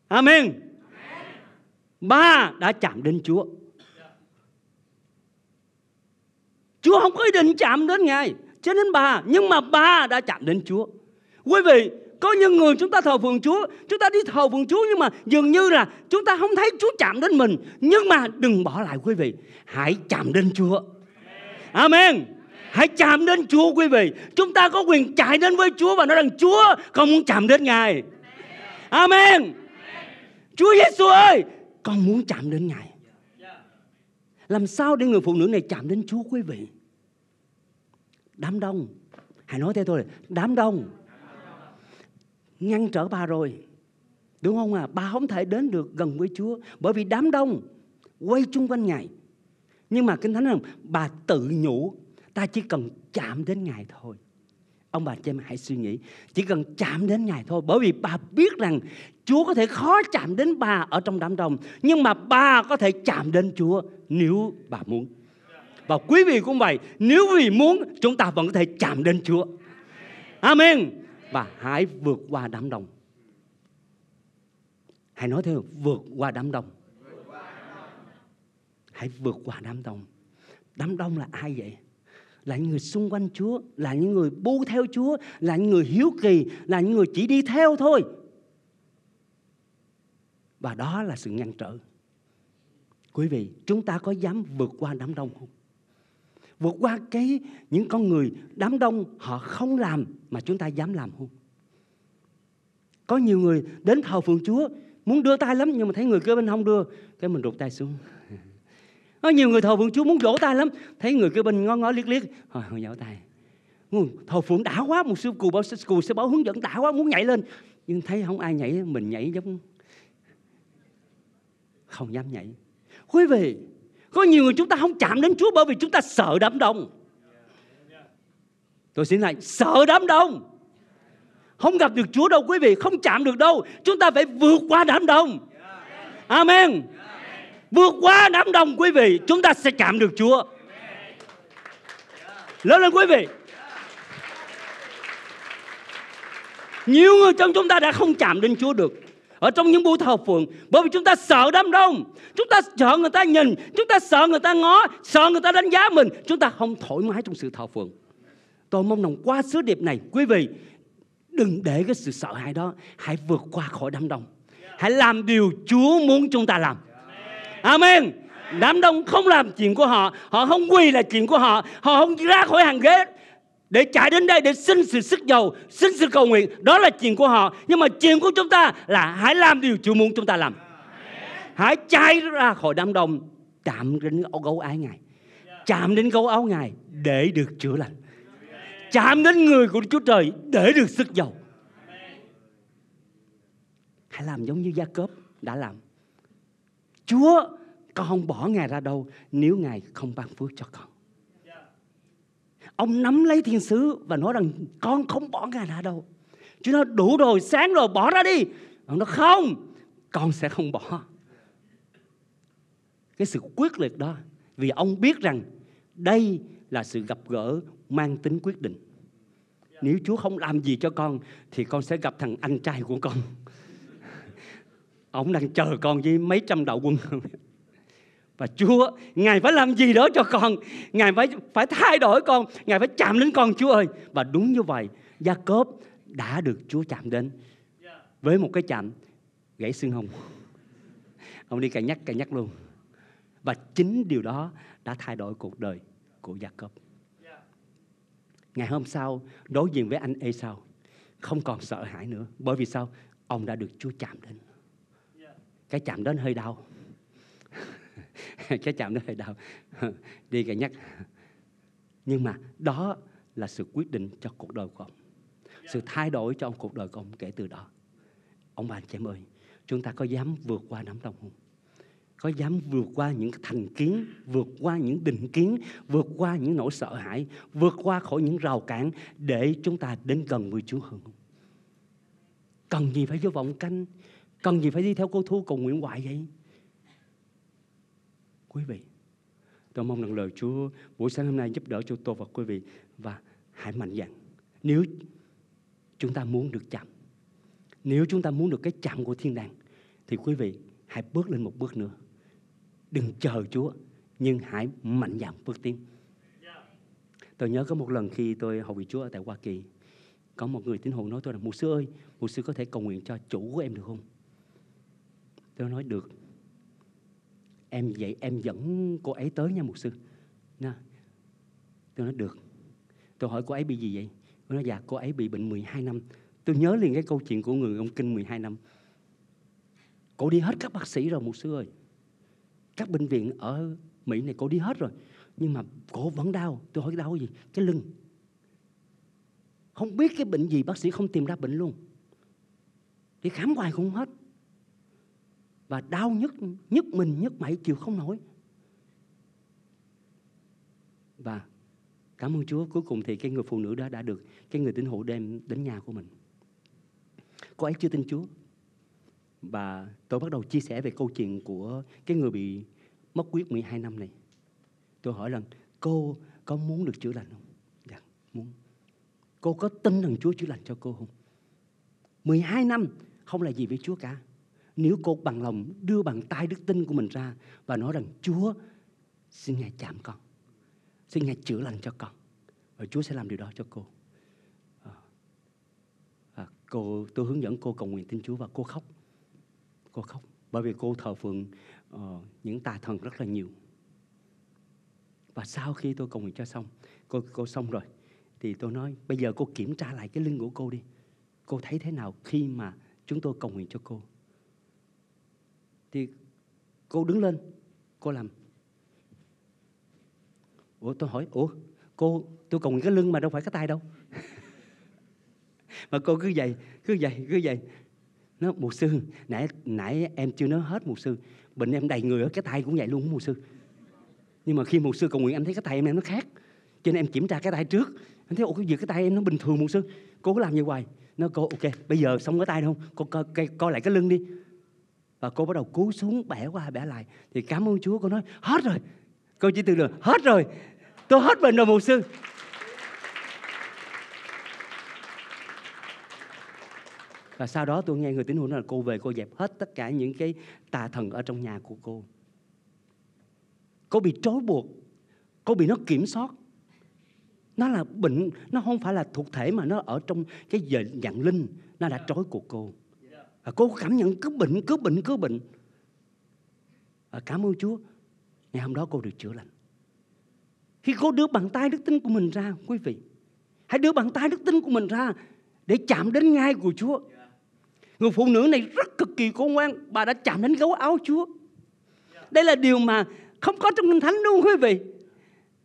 Amen. Bà đã chạm đến Chúa. Chúa không có ý định chạm đến Ngài, cho đến bà, nhưng mà bà đã chạm đến Chúa. Quý vị, có những người chúng ta thờ phượng Chúa, chúng ta đi thờ phượng Chúa nhưng mà dường như là chúng ta không thấy Chúa chạm đến mình. Nhưng mà đừng bỏ lại quý vị, hãy chạm đến Chúa. Amen. Hãy chạm đến Chúa quý vị. Chúng ta có quyền chạy đến với Chúa và nói rằng Chúa con muốn chạm đến Ngài. Amen. Chúa Giêsu ơi, con muốn chạm đến Ngài. Làm sao để người phụ nữ này chạm đến Chúa quý vị? Đám đông. Hãy nói theo tôi đám đông ngăn trở bà rồi đúng không à bà không thể đến được gần với Chúa bởi vì đám đông quay chung quanh ngài nhưng mà kinh thánh rằng bà tự nhủ ta chỉ cần chạm đến ngài thôi ông bà chị em hãy suy nghĩ chỉ cần chạm đến ngài thôi bởi vì bà biết rằng Chúa có thể khó chạm đến bà ở trong đám đông nhưng mà bà có thể chạm đến Chúa nếu bà muốn và quý vị cũng vậy nếu vì muốn chúng ta vẫn có thể chạm đến Chúa Amen và hãy vượt qua đám đông hãy nói theo vượt qua đám đông hãy vượt qua đám đông đám đông là ai vậy là những người xung quanh Chúa, là những người bu theo Chúa, là những người hiếu kỳ, là những người chỉ đi theo thôi. Và đó là sự ngăn trở. Quý vị, chúng ta có dám vượt qua đám đông không? vượt qua cái những con người đám đông họ không làm mà chúng ta dám làm không có nhiều người đến thờ phượng chúa muốn đưa tay lắm nhưng mà thấy người kia bên không đưa cái mình rụt tay xuống có nhiều người thờ phượng chúa muốn vỗ tay lắm thấy người kia bên ngó ngó liếc liếc hồi không vỗ tay thờ phượng đã quá một sư cù bảo cù sẽ bảo hướng dẫn đã quá muốn nhảy lên nhưng thấy không ai nhảy mình nhảy giống không dám nhảy quý vị có nhiều người chúng ta không chạm đến Chúa bởi vì chúng ta sợ đám đông. Tôi xin lại, sợ đám đông. Không gặp được Chúa đâu quý vị, không chạm được đâu. Chúng ta phải vượt qua đám đông. Amen. Vượt qua đám đông quý vị, chúng ta sẽ chạm được Chúa. Lớn lên quý vị. Nhiều người trong chúng ta đã không chạm đến Chúa được ở trong những buổi thờ phượng bởi vì chúng ta sợ đám đông chúng ta sợ người ta nhìn chúng ta sợ người ta ngó sợ người ta đánh giá mình chúng ta không thoải mái trong sự thờ phượng tôi mong rằng qua sứ điệp này quý vị đừng để cái sự sợ hãi đó hãy vượt qua khỏi đám đông hãy làm điều Chúa muốn chúng ta làm amen đám đông không làm chuyện của họ họ không quỳ là chuyện của họ họ không ra khỏi hàng ghế để chạy đến đây để xin sự sức giàu, xin sự cầu nguyện. Đó là chuyện của họ. Nhưng mà chuyện của chúng ta là hãy làm điều Chúa muốn chúng ta làm. Hãy chạy ra khỏi đám đông, chạm đến gấu ái Ngài. Chạm đến gấu áo Ngài để được chữa lành. Chạm đến người của Chúa Trời để được sức giàu. Hãy làm giống như Gia Cốp đã làm. Chúa, con không bỏ Ngài ra đâu nếu Ngài không ban phước cho con ông nắm lấy thiên sứ và nói rằng con không bỏ ngài ra đâu chúa nói đủ rồi sáng rồi bỏ ra đi ông nói không con sẽ không bỏ cái sự quyết liệt đó vì ông biết rằng đây là sự gặp gỡ mang tính quyết định nếu chúa không làm gì cho con thì con sẽ gặp thằng anh trai của con ông đang chờ con với mấy trăm đạo quân và Chúa ngài phải làm gì đó cho con ngài phải phải thay đổi con ngài phải chạm đến con Chúa ơi và đúng như vậy Gia Cốp đã được Chúa chạm đến với một cái chạm gãy xương hông ông đi cà nhắc cà nhắc luôn và chính điều đó đã thay đổi cuộc đời của Gia Cốp ngày hôm sau đối diện với anh Ê sau không còn sợ hãi nữa bởi vì sao ông đã được Chúa chạm đến cái chạm đến hơi đau cái chạm nó hơi đau đi cả nhắc nhưng mà đó là sự quyết định cho cuộc đời của ông sự thay đổi cho ông cuộc đời của ông kể từ đó ông bà anh chị em ơi chúng ta có dám vượt qua đám đông không có dám vượt qua những thành kiến vượt qua những định kiến vượt qua những nỗi sợ hãi vượt qua khỏi những rào cản để chúng ta đến gần với chúa hơn không cần gì phải vô vọng canh cần gì phải đi theo cô thu cầu nguyện hoài vậy quý vị. Tôi mong rằng lời Chúa buổi sáng hôm nay giúp đỡ cho tôi và quý vị và hãy mạnh dạn. Nếu chúng ta muốn được chạm, nếu chúng ta muốn được cái chạm của thiên đàng thì quý vị hãy bước lên một bước nữa. Đừng chờ Chúa nhưng hãy mạnh dạn bước tiến. Tôi nhớ có một lần khi tôi hầu vị Chúa ở tại Hoa Kỳ, có một người tín hữu nói tôi là mục sư ơi, mục sư có thể cầu nguyện cho chủ của em được không? Tôi nói được em vậy em dẫn cô ấy tới nha mục sư nha, tôi nói được tôi hỏi cô ấy bị gì vậy cô nói dạ cô ấy bị bệnh 12 năm tôi nhớ liền cái câu chuyện của người ông kinh 12 năm cô đi hết các bác sĩ rồi mục sư ơi các bệnh viện ở mỹ này cô đi hết rồi nhưng mà cô vẫn đau tôi hỏi đau gì cái lưng không biết cái bệnh gì bác sĩ không tìm ra bệnh luôn đi khám hoài cũng hết và đau nhức nhức mình nhức mẩy chịu không nổi và cảm ơn Chúa cuối cùng thì cái người phụ nữ đó đã được cái người tín hữu đem đến nhà của mình cô ấy chưa tin Chúa và tôi bắt đầu chia sẻ về câu chuyện của cái người bị mất quyết 12 năm này tôi hỏi rằng cô có muốn được chữa lành không dạ muốn cô có tin rằng Chúa chữa lành cho cô không 12 năm không là gì với Chúa cả nếu cô bằng lòng đưa bàn tay đức tin của mình ra và nói rằng Chúa xin Ngài chạm con, xin Ngài chữa lành cho con. Và Chúa sẽ làm điều đó cho cô. À, à cô tôi hướng dẫn cô cầu nguyện tin Chúa và cô khóc. Cô khóc bởi vì cô thờ phượng uh, những tà thần rất là nhiều. Và sau khi tôi cầu nguyện cho xong, cô cô xong rồi thì tôi nói bây giờ cô kiểm tra lại cái lưng của cô đi. Cô thấy thế nào khi mà chúng tôi cầu nguyện cho cô? thì cô đứng lên cô làm ủa tôi hỏi ủa cô tôi cầu nguyện cái lưng mà đâu phải cái tay đâu mà cô cứ vậy cứ vậy cứ vậy nó mục sư nãy nãy em chưa nói hết mục sư bệnh em đầy người ở cái tay cũng vậy luôn mục sư nhưng mà khi mục sư cầu nguyện em thấy cái tay em nó khác cho nên em kiểm tra cái tay trước em thấy ủa cái gì cái tay em nó bình thường mục sư cô cứ làm như hoài nó cô ok bây giờ xong cái tay không cô coi coi lại cái lưng đi và cô bắt đầu cú xuống bẻ qua bẻ lại thì cảm ơn Chúa cô nói hết rồi cô chỉ tự được hết rồi tôi hết bệnh rồi mục sư và sau đó tôi nghe người tín hữu nói là cô về cô dẹp hết tất cả những cái tà thần ở trong nhà của cô cô bị trói buộc cô bị nó kiểm soát nó là bệnh nó không phải là thuộc thể mà nó ở trong cái dạng linh nó đã trói của cô và cô cảm nhận cứ bệnh cứ bệnh cứ bệnh và cảm ơn Chúa ngày hôm đó cô được chữa lành khi cô đưa bàn tay đức tin của mình ra quý vị hãy đưa bàn tay đức tin của mình ra để chạm đến ngai của Chúa người phụ nữ này rất cực kỳ khôn ngoan bà đã chạm đến gấu áo Chúa đây là điều mà không có trong kinh thánh luôn quý vị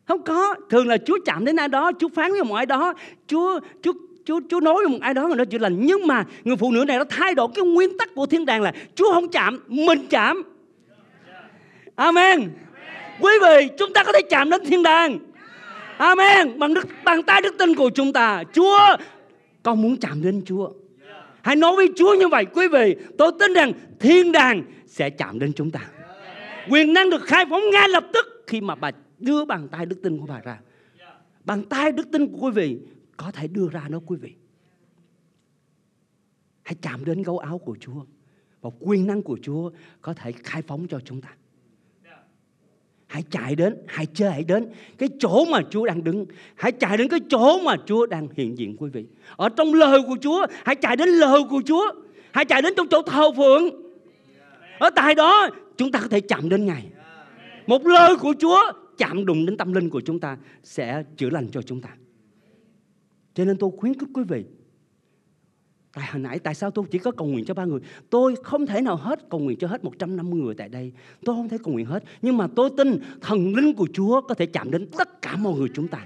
không có thường là chúa chạm đến ai đó chúa phán với mọi đó chúa chúa Chúa Chúa nói một ai đó người đó chữa lành nhưng mà người phụ nữ này nó thay đổi cái nguyên tắc của thiên đàng là Chúa không chạm mình chạm Amen. Quý vị, chúng ta có thể chạm đến thiên đàng. Amen. Bằng đức bằng tay đức tin của chúng ta. Chúa, con muốn chạm đến Chúa. Hãy nói với Chúa như vậy quý vị. Tôi tin rằng thiên đàng sẽ chạm đến chúng ta. Quyền năng được khai phóng ngay lập tức khi mà bà đưa bàn tay đức tin của bà ra. Bàn tay đức tin của quý vị có thể đưa ra nó quý vị. Hãy chạm đến gấu áo của Chúa và quyền năng của Chúa có thể khai phóng cho chúng ta. Hãy chạy đến, hãy chơi hãy đến cái chỗ mà Chúa đang đứng. Hãy chạy đến cái chỗ mà Chúa đang hiện diện quý vị. Ở trong lời của Chúa, hãy chạy đến lời của Chúa. Hãy chạy đến trong chỗ thờ phượng. Ở tại đó, chúng ta có thể chạm đến Ngài. Một lời của Chúa chạm đụng đến tâm linh của chúng ta sẽ chữa lành cho chúng ta. Cho nên tôi khuyến khích quý vị Tại hồi nãy tại sao tôi chỉ có cầu nguyện cho ba người Tôi không thể nào hết cầu nguyện cho hết 150 người tại đây Tôi không thể cầu nguyện hết Nhưng mà tôi tin thần linh của Chúa có thể chạm đến tất cả mọi người chúng ta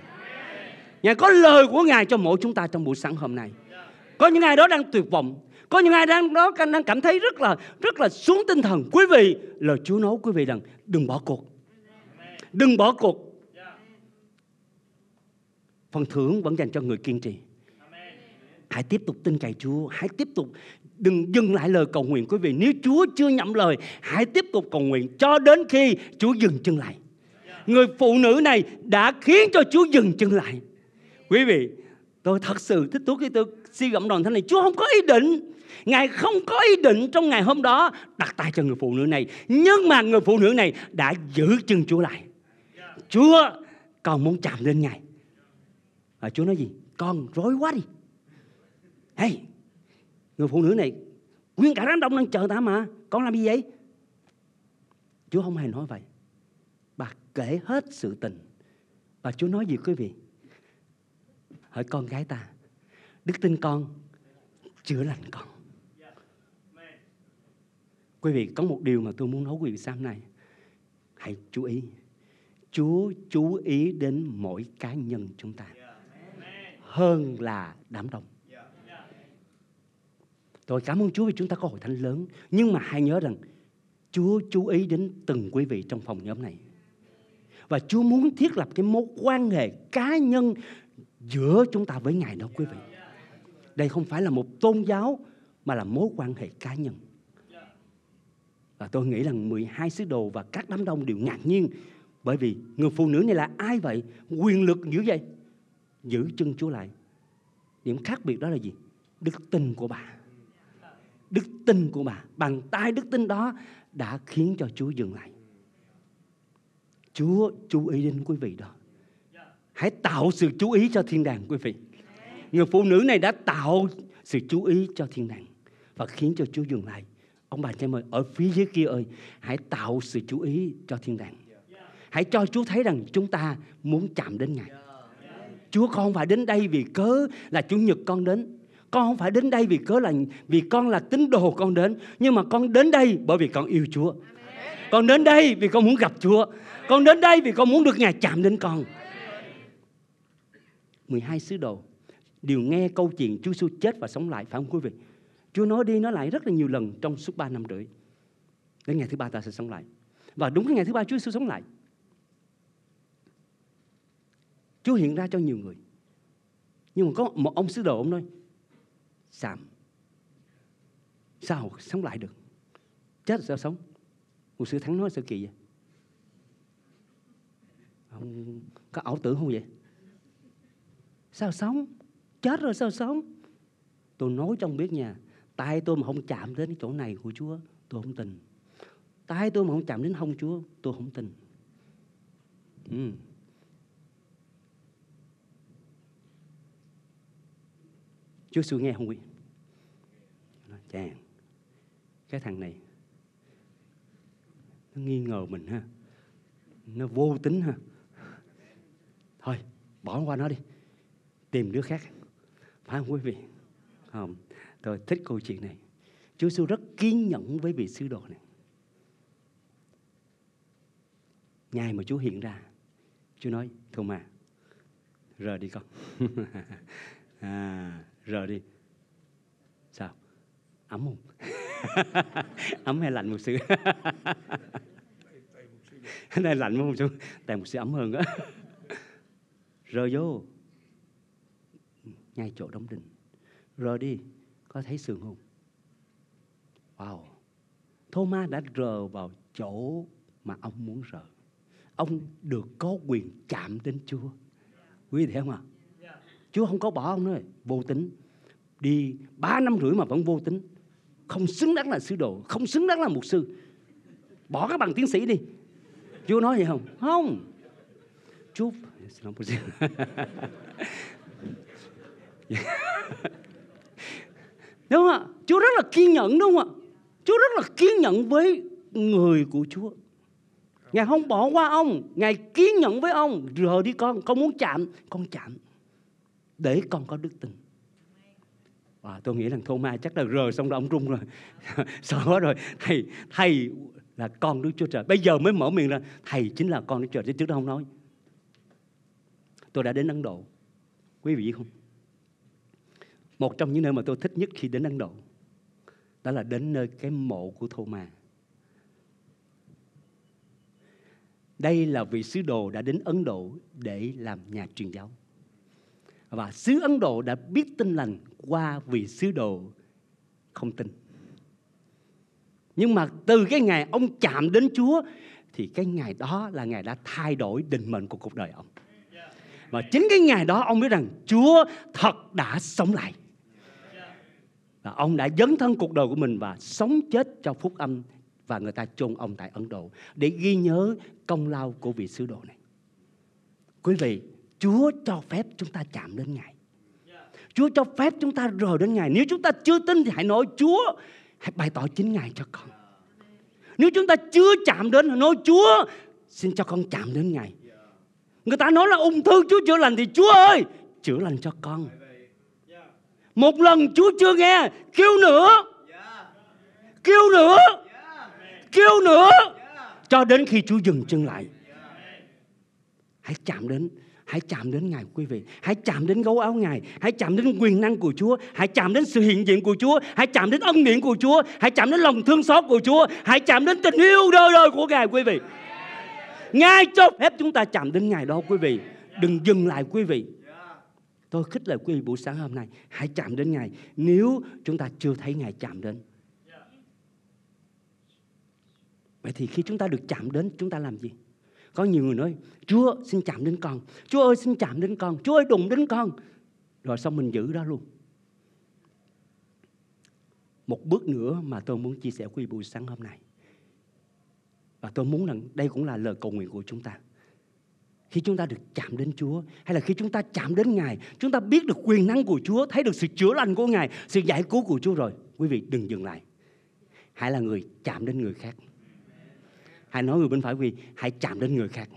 Ngài có lời của Ngài cho mỗi chúng ta trong buổi sáng hôm nay Có những ai đó đang tuyệt vọng Có những ai đang đó đang cảm thấy rất là rất là xuống tinh thần Quý vị, lời Chúa nói quý vị rằng đừng bỏ cuộc Đừng bỏ cuộc phần thưởng vẫn dành cho người kiên trì hãy tiếp tục tin cậy Chúa, hãy tiếp tục đừng dừng lại lời cầu nguyện quý vị. Nếu Chúa chưa nhậm lời, hãy tiếp tục cầu nguyện cho đến khi Chúa dừng chân lại. Người phụ nữ này đã khiến cho Chúa dừng chân lại. Quý vị, tôi thật sự thích thú khi tôi suy gẫm đoàn thánh này. Chúa không có ý định, Ngài không có ý định trong ngày hôm đó đặt tay cho người phụ nữ này. Nhưng mà người phụ nữ này đã giữ chân Chúa lại. Chúa còn muốn chạm lên Ngài và Chúa nói gì con rối quá đi hey người phụ nữ này nguyên cả đám đông đang chờ ta mà con làm gì vậy Chúa không hề nói vậy bà kể hết sự tình và Chúa nói gì quý vị hỏi con gái ta đức tin con chữa lành con quý vị có một điều mà tôi muốn nói quý vị sáng nay hãy chú ý Chúa chú ý đến mỗi cá nhân chúng ta hơn là đám đông. Tôi cảm ơn Chúa vì chúng ta có hội thánh lớn. Nhưng mà hãy nhớ rằng Chúa chú ý đến từng quý vị trong phòng nhóm này. Và Chúa muốn thiết lập cái mối quan hệ cá nhân giữa chúng ta với Ngài đó quý vị. Đây không phải là một tôn giáo mà là mối quan hệ cá nhân. Và tôi nghĩ rằng 12 sứ đồ và các đám đông đều ngạc nhiên bởi vì người phụ nữ này là ai vậy? Quyền lực dữ vậy? giữ chân Chúa lại. Điểm khác biệt đó là gì? Đức tin của bà. Đức tin của bà, bằng tay đức tin đó đã khiến cho Chúa dừng lại. Chúa chú ý đến quý vị đó. Hãy tạo sự chú ý cho thiên đàng quý vị. Người phụ nữ này đã tạo sự chú ý cho thiên đàng và khiến cho Chúa dừng lại. Ông bà em ơi, ở phía dưới kia ơi, hãy tạo sự chú ý cho thiên đàng. Hãy cho Chúa thấy rằng chúng ta muốn chạm đến Ngài. Chúa con không phải đến đây vì cớ là Chủ nhật con đến. Con không phải đến đây vì cớ là vì con là tín đồ con đến, nhưng mà con đến đây bởi vì con yêu Chúa. Con đến đây vì con muốn gặp Chúa. Con đến đây vì con muốn được Ngài chạm đến con. 12 sứ đồ đều nghe câu chuyện Chúa Giêsu chết và sống lại phải không quý vị? Chúa nói đi nói lại rất là nhiều lần trong suốt 3 năm rưỡi. Đến ngày thứ ba ta sẽ sống lại. Và đúng cái ngày thứ ba Chúa Giêsu sống lại. Chúa hiện ra cho nhiều người. Nhưng mà có một ông sứ đồ ông nói Sạm Sao sống lại được Chết sao sống Một sư thắng nói sao kỳ vậy Ông có ảo tưởng không vậy Sao sống Chết rồi sao sống Tôi nói cho ông biết nha Tay tôi mà không chạm đến chỗ này của Chúa Tôi không tin Tay tôi mà không chạm đến hông Chúa Tôi không tin ừ. Chúa xui nghe không quý Chàng Cái thằng này Nó nghi ngờ mình ha Nó vô tính ha Thôi bỏ qua nó đi Tìm đứa khác Phải không quý vị Không Tôi thích câu chuyện này Chúa Giêsu rất kiên nhẫn với vị sứ đồ này Ngày mà Chúa hiện ra Chúa nói thôi mà Rời đi con à, rờ đi sao ấm không ấm hay lạnh một xíu đây lạnh không sư tay một xíu ấm hơn á rờ vô ngay chỗ đóng đinh rờ đi có thấy sườn không wow Thomas đã rờ vào chỗ mà ông muốn rờ ông được có quyền chạm đến Chúa quý vị thấy không ạ à? Chúa không có bỏ ông nữa vô tính đi ba năm rưỡi mà vẫn vô tính không xứng đáng là sứ đồ không xứng đáng là mục sư bỏ các bằng tiến sĩ đi Chúa nói vậy không không Chúa đúng không ạ Chúa rất là kiên nhẫn đúng không ạ Chúa rất là kiên nhẫn với người của Chúa Ngài không bỏ qua ông Ngài kiên nhẫn với ông Rờ đi con Con muốn chạm Con chạm để con có đức tin và tôi nghĩ rằng thomas chắc là rờ xong rồi ông rung rồi sợ quá rồi thầy thầy là con đức chúa trời bây giờ mới mở miệng ra thầy chính là con đức chúa trời chứ trước đó không nói tôi đã đến ấn độ quý vị không một trong những nơi mà tôi thích nhất khi đến ấn độ đó là đến nơi cái mộ của thomas đây là vị sứ đồ đã đến ấn độ để làm nhà truyền giáo và xứ Ấn Độ đã biết tin lành qua vị sứ đồ không tin. Nhưng mà từ cái ngày ông chạm đến Chúa thì cái ngày đó là ngày đã thay đổi định mệnh của cuộc đời ông. Và chính cái ngày đó ông biết rằng Chúa thật đã sống lại. Và ông đã dấn thân cuộc đời của mình và sống chết cho phúc âm và người ta chôn ông tại Ấn Độ để ghi nhớ công lao của vị sứ đồ này. Quý vị, Chúa cho phép chúng ta chạm đến Ngài. Chúa cho phép chúng ta rời đến Ngài. Nếu chúng ta chưa tin thì hãy nói Chúa, hãy bày tỏ chính Ngài cho con. Nếu chúng ta chưa chạm đến, hãy nói Chúa, xin cho con chạm đến Ngài. Người ta nói là ung thư Chúa chữa lành thì Chúa ơi, chữa lành cho con. Một lần Chúa chưa nghe, kêu nữa. Kêu nữa. Kêu nữa. Cho đến khi Chúa dừng chân lại. Hãy chạm đến Hãy chạm đến Ngài quý vị. Hãy chạm đến gấu áo Ngài. Hãy chạm đến quyền năng của Chúa. Hãy chạm đến sự hiện diện của Chúa. Hãy chạm đến ân điển của Chúa. Hãy chạm đến lòng thương xót của Chúa. Hãy chạm đến tình yêu đời đời của Ngài quý vị. Ngài cho phép chúng ta chạm đến Ngài đó quý vị. Đừng dừng lại quý vị. Tôi khích lệ quý vị buổi sáng hôm nay hãy chạm đến Ngài nếu chúng ta chưa thấy Ngài chạm đến. Vậy thì khi chúng ta được chạm đến chúng ta làm gì? Có nhiều người nói, Chúa xin chạm đến con. Chúa ơi xin chạm đến con. Chúa ơi đụng đến con. Rồi xong mình giữ đó luôn. Một bước nữa mà tôi muốn chia sẻ với quý buổi sáng hôm nay. Và tôi muốn rằng đây cũng là lời cầu nguyện của chúng ta. Khi chúng ta được chạm đến Chúa hay là khi chúng ta chạm đến Ngài, chúng ta biết được quyền năng của Chúa, thấy được sự chữa lành của Ngài, sự giải cứu của Chúa rồi. Quý vị đừng dừng lại. Hãy là người chạm đến người khác hãy nói người bên phải quỳ hãy chạm đến người khác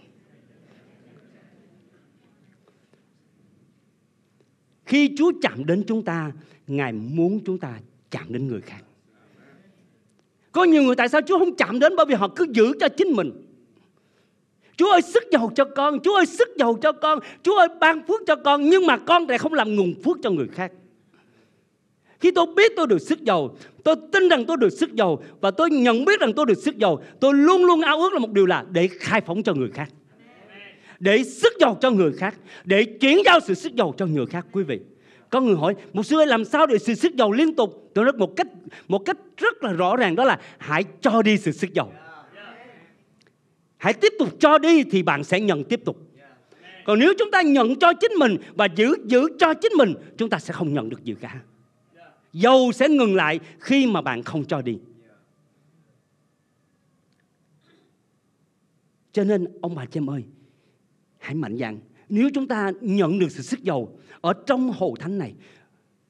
khi chúa chạm đến chúng ta ngài muốn chúng ta chạm đến người khác có nhiều người tại sao chúa không chạm đến bởi vì họ cứ giữ cho chính mình Chúa ơi sức giàu cho con Chúa ơi sức giàu cho con Chúa ơi ban phước cho con Nhưng mà con lại không làm nguồn phước cho người khác khi tôi biết tôi được sức giàu, tôi tin rằng tôi được sức giàu và tôi nhận biết rằng tôi được sức giàu, tôi luôn luôn ao ước là một điều là để khai phóng cho người khác. Để sức giàu cho người khác, để chuyển giao sự sức giàu cho người khác quý vị. Có người hỏi, một sư ơi làm sao để sự sức giàu liên tục? Tôi nói một cách một cách rất là rõ ràng đó là hãy cho đi sự sức giàu. Hãy tiếp tục cho đi thì bạn sẽ nhận tiếp tục. Còn nếu chúng ta nhận cho chính mình và giữ giữ cho chính mình, chúng ta sẽ không nhận được gì cả. Dầu sẽ ngừng lại khi mà bạn không cho đi. Cho nên ông bà chị em ơi, hãy mạnh dạn. Nếu chúng ta nhận được sự sức dầu ở trong hồ thánh này,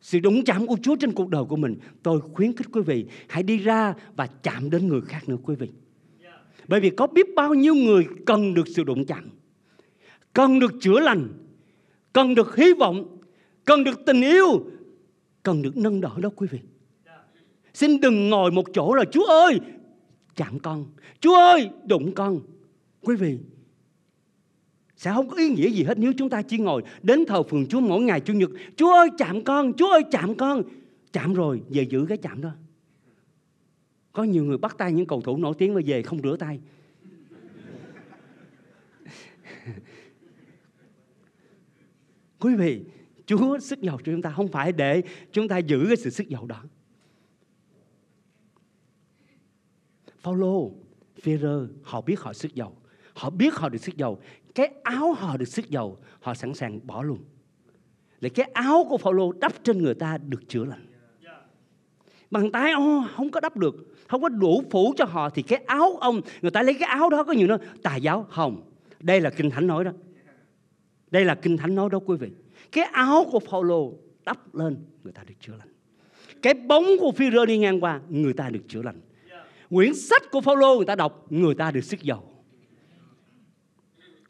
sự đúng chạm của Chúa trên cuộc đời của mình, tôi khuyến khích quý vị hãy đi ra và chạm đến người khác nữa quý vị. Bởi vì có biết bao nhiêu người cần được sự đụng chạm, cần được chữa lành, cần được hy vọng, cần được tình yêu, cần được nâng đỡ đó quý vị. Xin đừng ngồi một chỗ là Chúa ơi, chạm con. Chúa ơi, đụng con. Quý vị, sẽ không có ý nghĩa gì hết nếu chúng ta chỉ ngồi đến thờ phường Chúa mỗi ngày Chủ nhật. Chúa ơi chạm con, Chúa ơi chạm con. Chạm rồi, về giữ cái chạm đó. Có nhiều người bắt tay những cầu thủ nổi tiếng mà về không rửa tay. Quý vị, Chúa sức giàu cho chúng ta không phải để chúng ta giữ cái sự sức giàu đó. Phaolô, Phêrô, họ biết họ sức giàu, họ biết họ được sức giàu, cái áo họ được sức giàu, họ sẵn sàng bỏ luôn. Để cái áo của Phaolô đắp trên người ta được chữa lành. Bằng tay ô, không có đắp được, không có đủ phủ cho họ thì cái áo ông, người ta lấy cái áo đó có nhiều nó tà giáo hồng, Đây là kinh thánh nói đó. Đây là kinh thánh nói đó quý vị cái áo của Phaolô đắp lên người ta được chữa lành cái bóng của phi rơ đi ngang qua người ta được chữa lành quyển sách của Phaolô người ta đọc người ta được sức giàu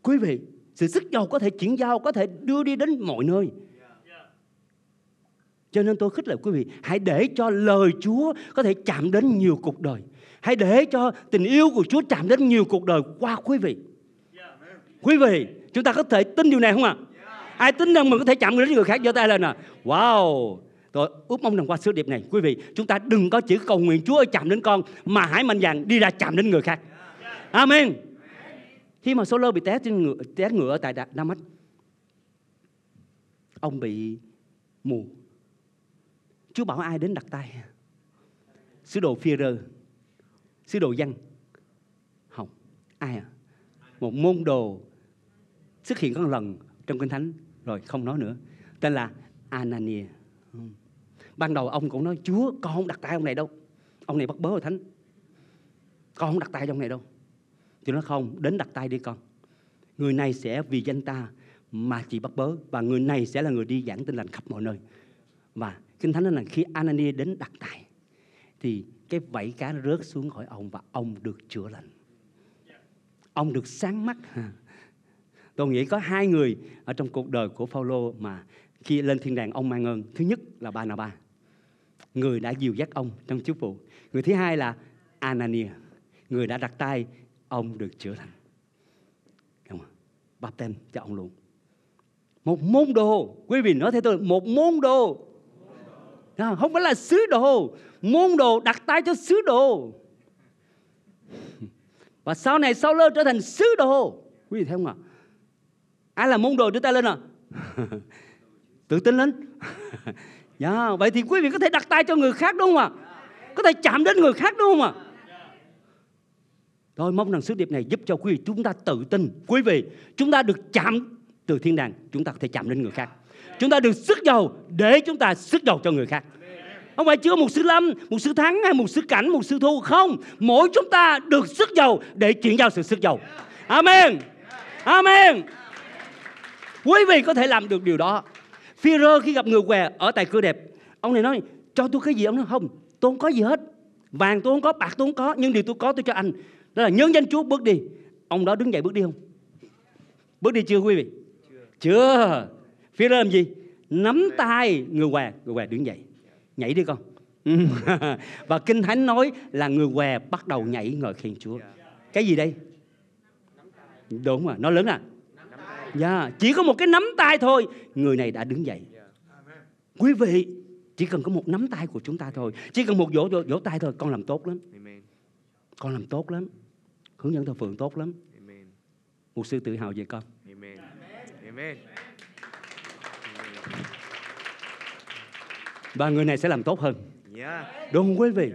quý vị sự sức giàu có thể chuyển giao có thể đưa đi đến mọi nơi cho nên tôi khích lệ quý vị hãy để cho lời Chúa có thể chạm đến nhiều cuộc đời hãy để cho tình yêu của Chúa chạm đến nhiều cuộc đời qua quý vị quý vị chúng ta có thể tin điều này không ạ à? ai tính năng mình có thể chạm người đến người khác giơ tay lên à wow Tôi ước mong rằng qua sứ điệp này quý vị chúng ta đừng có chỉ cầu nguyện chúa ơi chạm đến con mà hãy mạnh dạn đi ra chạm đến người khác amen khi mà Solo bị té trên ngựa, té ngựa tại Nam Mách, ông bị mù. Chúa bảo ai đến đặt tay? Sứ đồ phi rơ, sứ đồ văn, không, ai à? Một môn đồ xuất hiện có lần trong kinh thánh rồi không nói nữa tên là Anania ừ. ban đầu ông cũng nói Chúa con không đặt tay ông này đâu ông này bắt bớ rồi thánh con không đặt tay trong này đâu Chúa nói không đến đặt tay đi con người này sẽ vì danh ta mà chỉ bắt bớ và người này sẽ là người đi giảng tin lành khắp mọi nơi và kinh thánh nói là khi Anania đến đặt tay thì cái vảy cá rớt xuống khỏi ông và ông được chữa lành ông được sáng mắt Tôi nghĩ có hai người ở trong cuộc đời của Phaolô mà khi lên thiên đàng ông mang ơn. Thứ nhất là Ba Ba, người đã dìu dắt ông trong chức vụ. Người thứ hai là Anania, người đã đặt tay ông được chữa lành. Đúng không? Báp tên cho ông luôn. Một môn đồ, quý vị nói thế tôi, một môn đồ. không phải là sứ đồ, môn đồ đặt tay cho sứ đồ. Và sau này sau lơ trở thành sứ đồ. Quý vị thấy không ạ? À? ai là môn đồ đưa tay lên à tự tin lên yeah. Dạ, vậy thì quý vị có thể đặt tay cho người khác đúng không ạ à? có thể chạm đến người khác đúng không ạ à? Tôi mong rằng sứ điệp này giúp cho quý vị chúng ta tự tin. Quý vị, chúng ta được chạm từ thiên đàng, chúng ta có thể chạm đến người khác. Chúng ta được sức dầu để chúng ta sức dầu cho người khác. Không phải chưa một sứ lâm, một sứ thắng hay một sứ cảnh, một sứ thu. Không, mỗi chúng ta được sức dầu để chuyển giao sự sức giàu. Amen. Amen. Quý vị có thể làm được điều đó. phi rơ khi gặp người què ở tại cửa đẹp, ông này nói, cho tôi cái gì? Ông nói, không, tôi không có gì hết. Vàng tôi không có, bạc tôi không có, nhưng điều tôi có tôi cho anh. Đó là nhớ danh Chúa bước đi. Ông đó đứng dậy bước đi không? Bước đi chưa quý vị? Chưa. chưa. phi rơ làm gì? Nắm tay người què, người què đứng dậy. Nhảy đi con. và kinh thánh nói là người què bắt đầu nhảy ngợi khen Chúa. Cái gì đây? Đúng rồi, nó lớn à yeah. Dạ, chỉ có một cái nắm tay thôi người này đã đứng dậy quý vị chỉ cần có một nắm tay của chúng ta thôi chỉ cần một vỗ vỗ, vỗ tay thôi con làm tốt lắm con làm tốt lắm hướng dẫn thờ phượng tốt lắm một sư tự hào về con Amen. và người này sẽ làm tốt hơn yeah. đúng không quý vị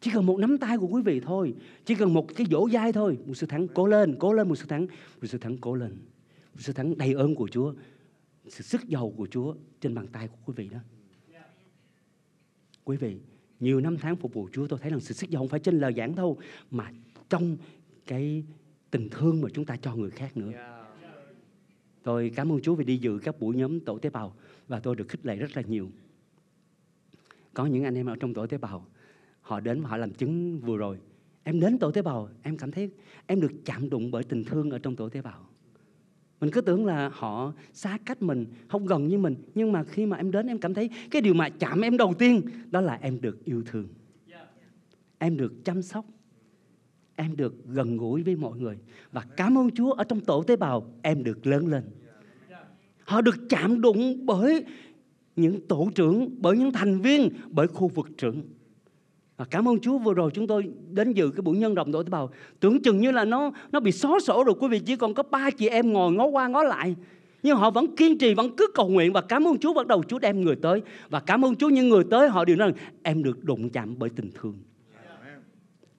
chỉ cần một nắm tay của quý vị thôi chỉ cần một cái vỗ vai thôi một sự thắng cố lên cố lên một sự thắng một sự thắng cố lên sự thắng đầy ơn của Chúa, sự sức giàu của Chúa trên bàn tay của quý vị đó. Quý vị, nhiều năm tháng phục vụ Chúa tôi thấy rằng sự sức giàu không phải trên lời giảng đâu mà trong cái tình thương mà chúng ta cho người khác nữa. Tôi cảm ơn Chúa vì đi dự các buổi nhóm tổ tế bào và tôi được khích lệ rất là nhiều. Có những anh em ở trong tổ tế bào, họ đến và họ làm chứng vừa rồi. Em đến tổ tế bào, em cảm thấy em được chạm đụng bởi tình thương ở trong tổ tế bào mình cứ tưởng là họ xa cách mình không gần như mình nhưng mà khi mà em đến em cảm thấy cái điều mà chạm em đầu tiên đó là em được yêu thương em được chăm sóc em được gần gũi với mọi người và cảm ơn Chúa ở trong tổ tế bào em được lớn lên họ được chạm đụng bởi những tổ trưởng bởi những thành viên bởi khu vực trưởng và cảm ơn Chúa vừa rồi chúng tôi đến dự cái buổi nhân đồng đội tế bào. Tưởng chừng như là nó nó bị xóa sổ rồi quý vị chỉ còn có ba chị em ngồi ngó qua ngó lại. Nhưng họ vẫn kiên trì, vẫn cứ cầu nguyện và cảm ơn Chúa bắt đầu Chúa đem người tới. Và cảm ơn Chúa những người tới họ đều nói rằng em được đụng chạm bởi tình thương.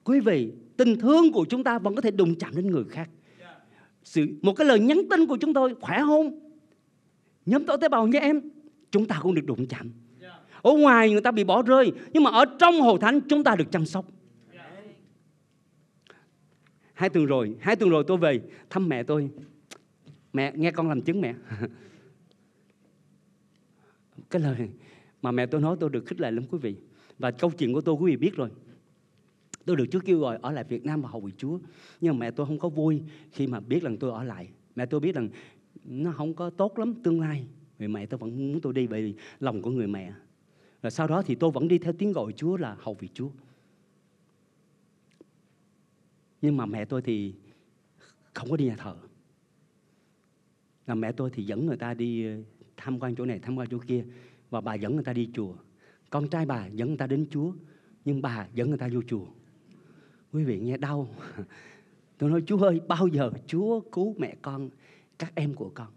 Quý vị, tình thương của chúng ta vẫn có thể đụng chạm đến người khác. Sự, một cái lời nhắn tin của chúng tôi khỏe không? Nhóm tổ tế bào như em, chúng ta cũng được đụng chạm ở ngoài người ta bị bỏ rơi nhưng mà ở trong hội thánh chúng ta được chăm sóc hai tuần rồi hai tuần rồi tôi về thăm mẹ tôi mẹ nghe con làm chứng mẹ cái lời mà mẹ tôi nói tôi được khích lệ lắm quý vị và câu chuyện của tôi quý vị biết rồi tôi được Chúa kêu gọi ở lại Việt Nam và hầu vị Chúa nhưng mà mẹ tôi không có vui khi mà biết rằng tôi ở lại mẹ tôi biết rằng nó không có tốt lắm tương lai vì mẹ tôi vẫn muốn tôi đi bởi vì lòng của người mẹ rồi sau đó thì tôi vẫn đi theo tiếng gọi Chúa là hầu vị Chúa. Nhưng mà mẹ tôi thì không có đi nhà thờ. Là mẹ tôi thì dẫn người ta đi ờ, tham quan chỗ này, tham quan chỗ kia. Và bà dẫn người ta đi chùa. Con trai bà dẫn người ta đến Chúa. Nhưng bà dẫn người ta vô chùa. Quý vị nghe đau. Tôi nói Chúa ơi, bao giờ Chúa cứu mẹ con, các em của con.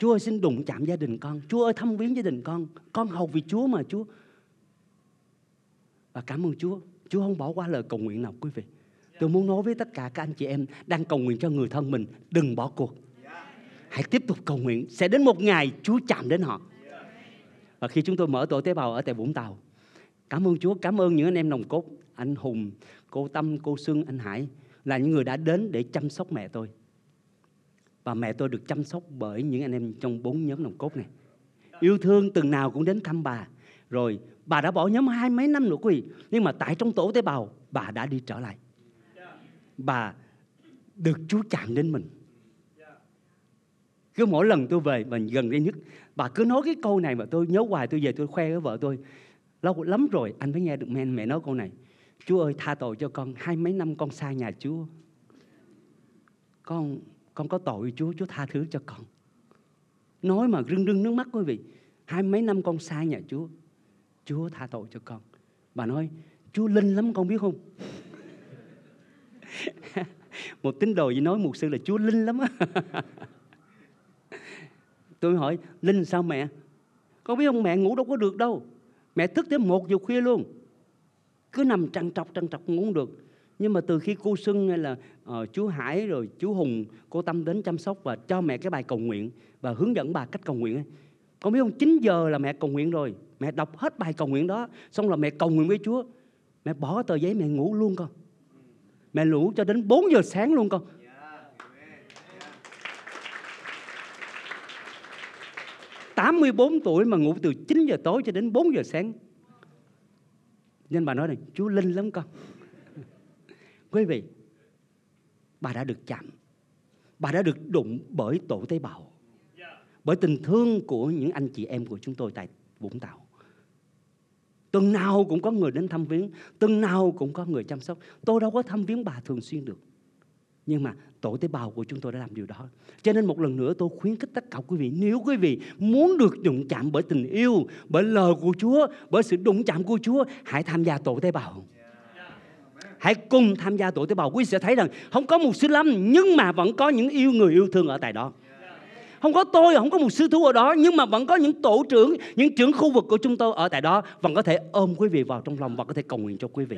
Chúa ơi xin đụng chạm gia đình con. Chúa ơi thăm viếng gia đình con. Con hầu vì Chúa mà Chúa. Và cảm ơn Chúa. Chúa không bỏ qua lời cầu nguyện nào quý vị. Tôi muốn nói với tất cả các anh chị em đang cầu nguyện cho người thân mình, đừng bỏ cuộc. Hãy tiếp tục cầu nguyện. Sẽ đến một ngày Chúa chạm đến họ. Và khi chúng tôi mở tổ tế bào ở tại Vũng Tàu, cảm ơn Chúa, cảm ơn những anh em nồng cốt, anh Hùng, cô Tâm, cô Sương, anh Hải là những người đã đến để chăm sóc mẹ tôi và mẹ tôi được chăm sóc bởi những anh em trong bốn nhóm nòng cốt này yêu thương từng nào cũng đến thăm bà rồi bà đã bỏ nhóm hai mấy năm nữa quý vị nhưng mà tại trong tổ tế bào bà đã đi trở lại bà được Chúa chạm đến mình cứ mỗi lần tôi về mình gần đây nhất bà cứ nói cái câu này mà tôi nhớ hoài tôi về tôi khoe với vợ tôi lâu lắm rồi anh mới nghe được mẹ mẹ nói câu này Chúa ơi tha tội cho con hai mấy năm con xa nhà Chúa con con có tội Chúa, Chúa tha thứ cho con. Nói mà rưng rưng nước mắt quý vị, hai mấy năm con sai nhà Chúa, Chúa tha tội cho con. Bà nói, Chúa linh lắm con biết không? một tín đồ gì nói một sư là Chúa linh lắm á. Tôi hỏi, linh sao mẹ? Con biết không mẹ ngủ đâu có được đâu. Mẹ thức tới một giờ khuya luôn. Cứ nằm trằn trọc trằn trọc ngủ không được nhưng mà từ khi cô sưng hay là uh, chú Hải rồi chú Hùng cô Tâm đến chăm sóc và cho mẹ cái bài cầu nguyện và hướng dẫn bà cách cầu nguyện ấy. Con biết không 9 giờ là mẹ cầu nguyện rồi Mẹ đọc hết bài cầu nguyện đó Xong là mẹ cầu nguyện với Chúa Mẹ bỏ tờ giấy mẹ ngủ luôn con Mẹ ngủ cho đến 4 giờ sáng luôn con tám mươi bốn tuổi mà ngủ từ 9 giờ tối cho đến 4 giờ sáng Nên bà nói này Chúa linh lắm con Quý vị, bà đã được chạm. Bà đã được đụng bởi tổ tế bào. Bởi tình thương của những anh chị em của chúng tôi tại Vũng Tàu. Tuần nào cũng có người đến thăm viếng, tuần nào cũng có người chăm sóc. Tôi đâu có thăm viếng bà thường xuyên được. Nhưng mà tổ tế bào của chúng tôi đã làm điều đó. Cho nên một lần nữa tôi khuyến khích tất cả quý vị, nếu quý vị muốn được đụng chạm bởi tình yêu, bởi lời của Chúa, bởi sự đụng chạm của Chúa, hãy tham gia tổ tế bào hãy cùng tham gia tổ tế bào quý vị sẽ thấy rằng không có một sư lâm nhưng mà vẫn có những yêu người yêu thương ở tại đó không có tôi không có một sư thú ở đó nhưng mà vẫn có những tổ trưởng những trưởng khu vực của chúng tôi ở tại đó vẫn có thể ôm quý vị vào trong lòng và có thể cầu nguyện cho quý vị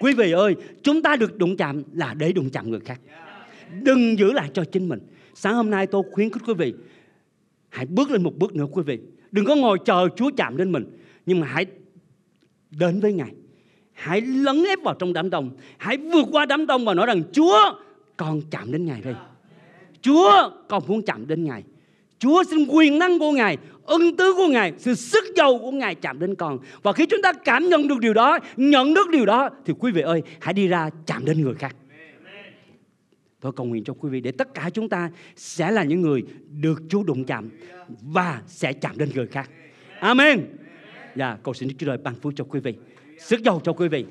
quý vị ơi chúng ta được đụng chạm là để đụng chạm người khác đừng giữ lại cho chính mình sáng hôm nay tôi khuyến khích quý vị hãy bước lên một bước nữa quý vị đừng có ngồi chờ chúa chạm đến mình nhưng mà hãy đến với ngài Hãy lấn ép vào trong đám đông. Hãy vượt qua đám đông và nói rằng Chúa con chạm đến Ngài đây. Chúa con muốn chạm đến Ngài. Chúa xin quyền năng của Ngài, ân tứ của Ngài, sự sức dầu của Ngài chạm đến con. Và khi chúng ta cảm nhận được điều đó, nhận được điều đó thì quý vị ơi, hãy đi ra chạm đến người khác. Tôi cầu nguyện cho quý vị để tất cả chúng ta sẽ là những người được Chúa đụng chạm và sẽ chạm đến người khác. Amen. và dạ, yeah, cầu xin Đức Chúa Trời ban phước cho quý vị. Sức giàu cho quý vị.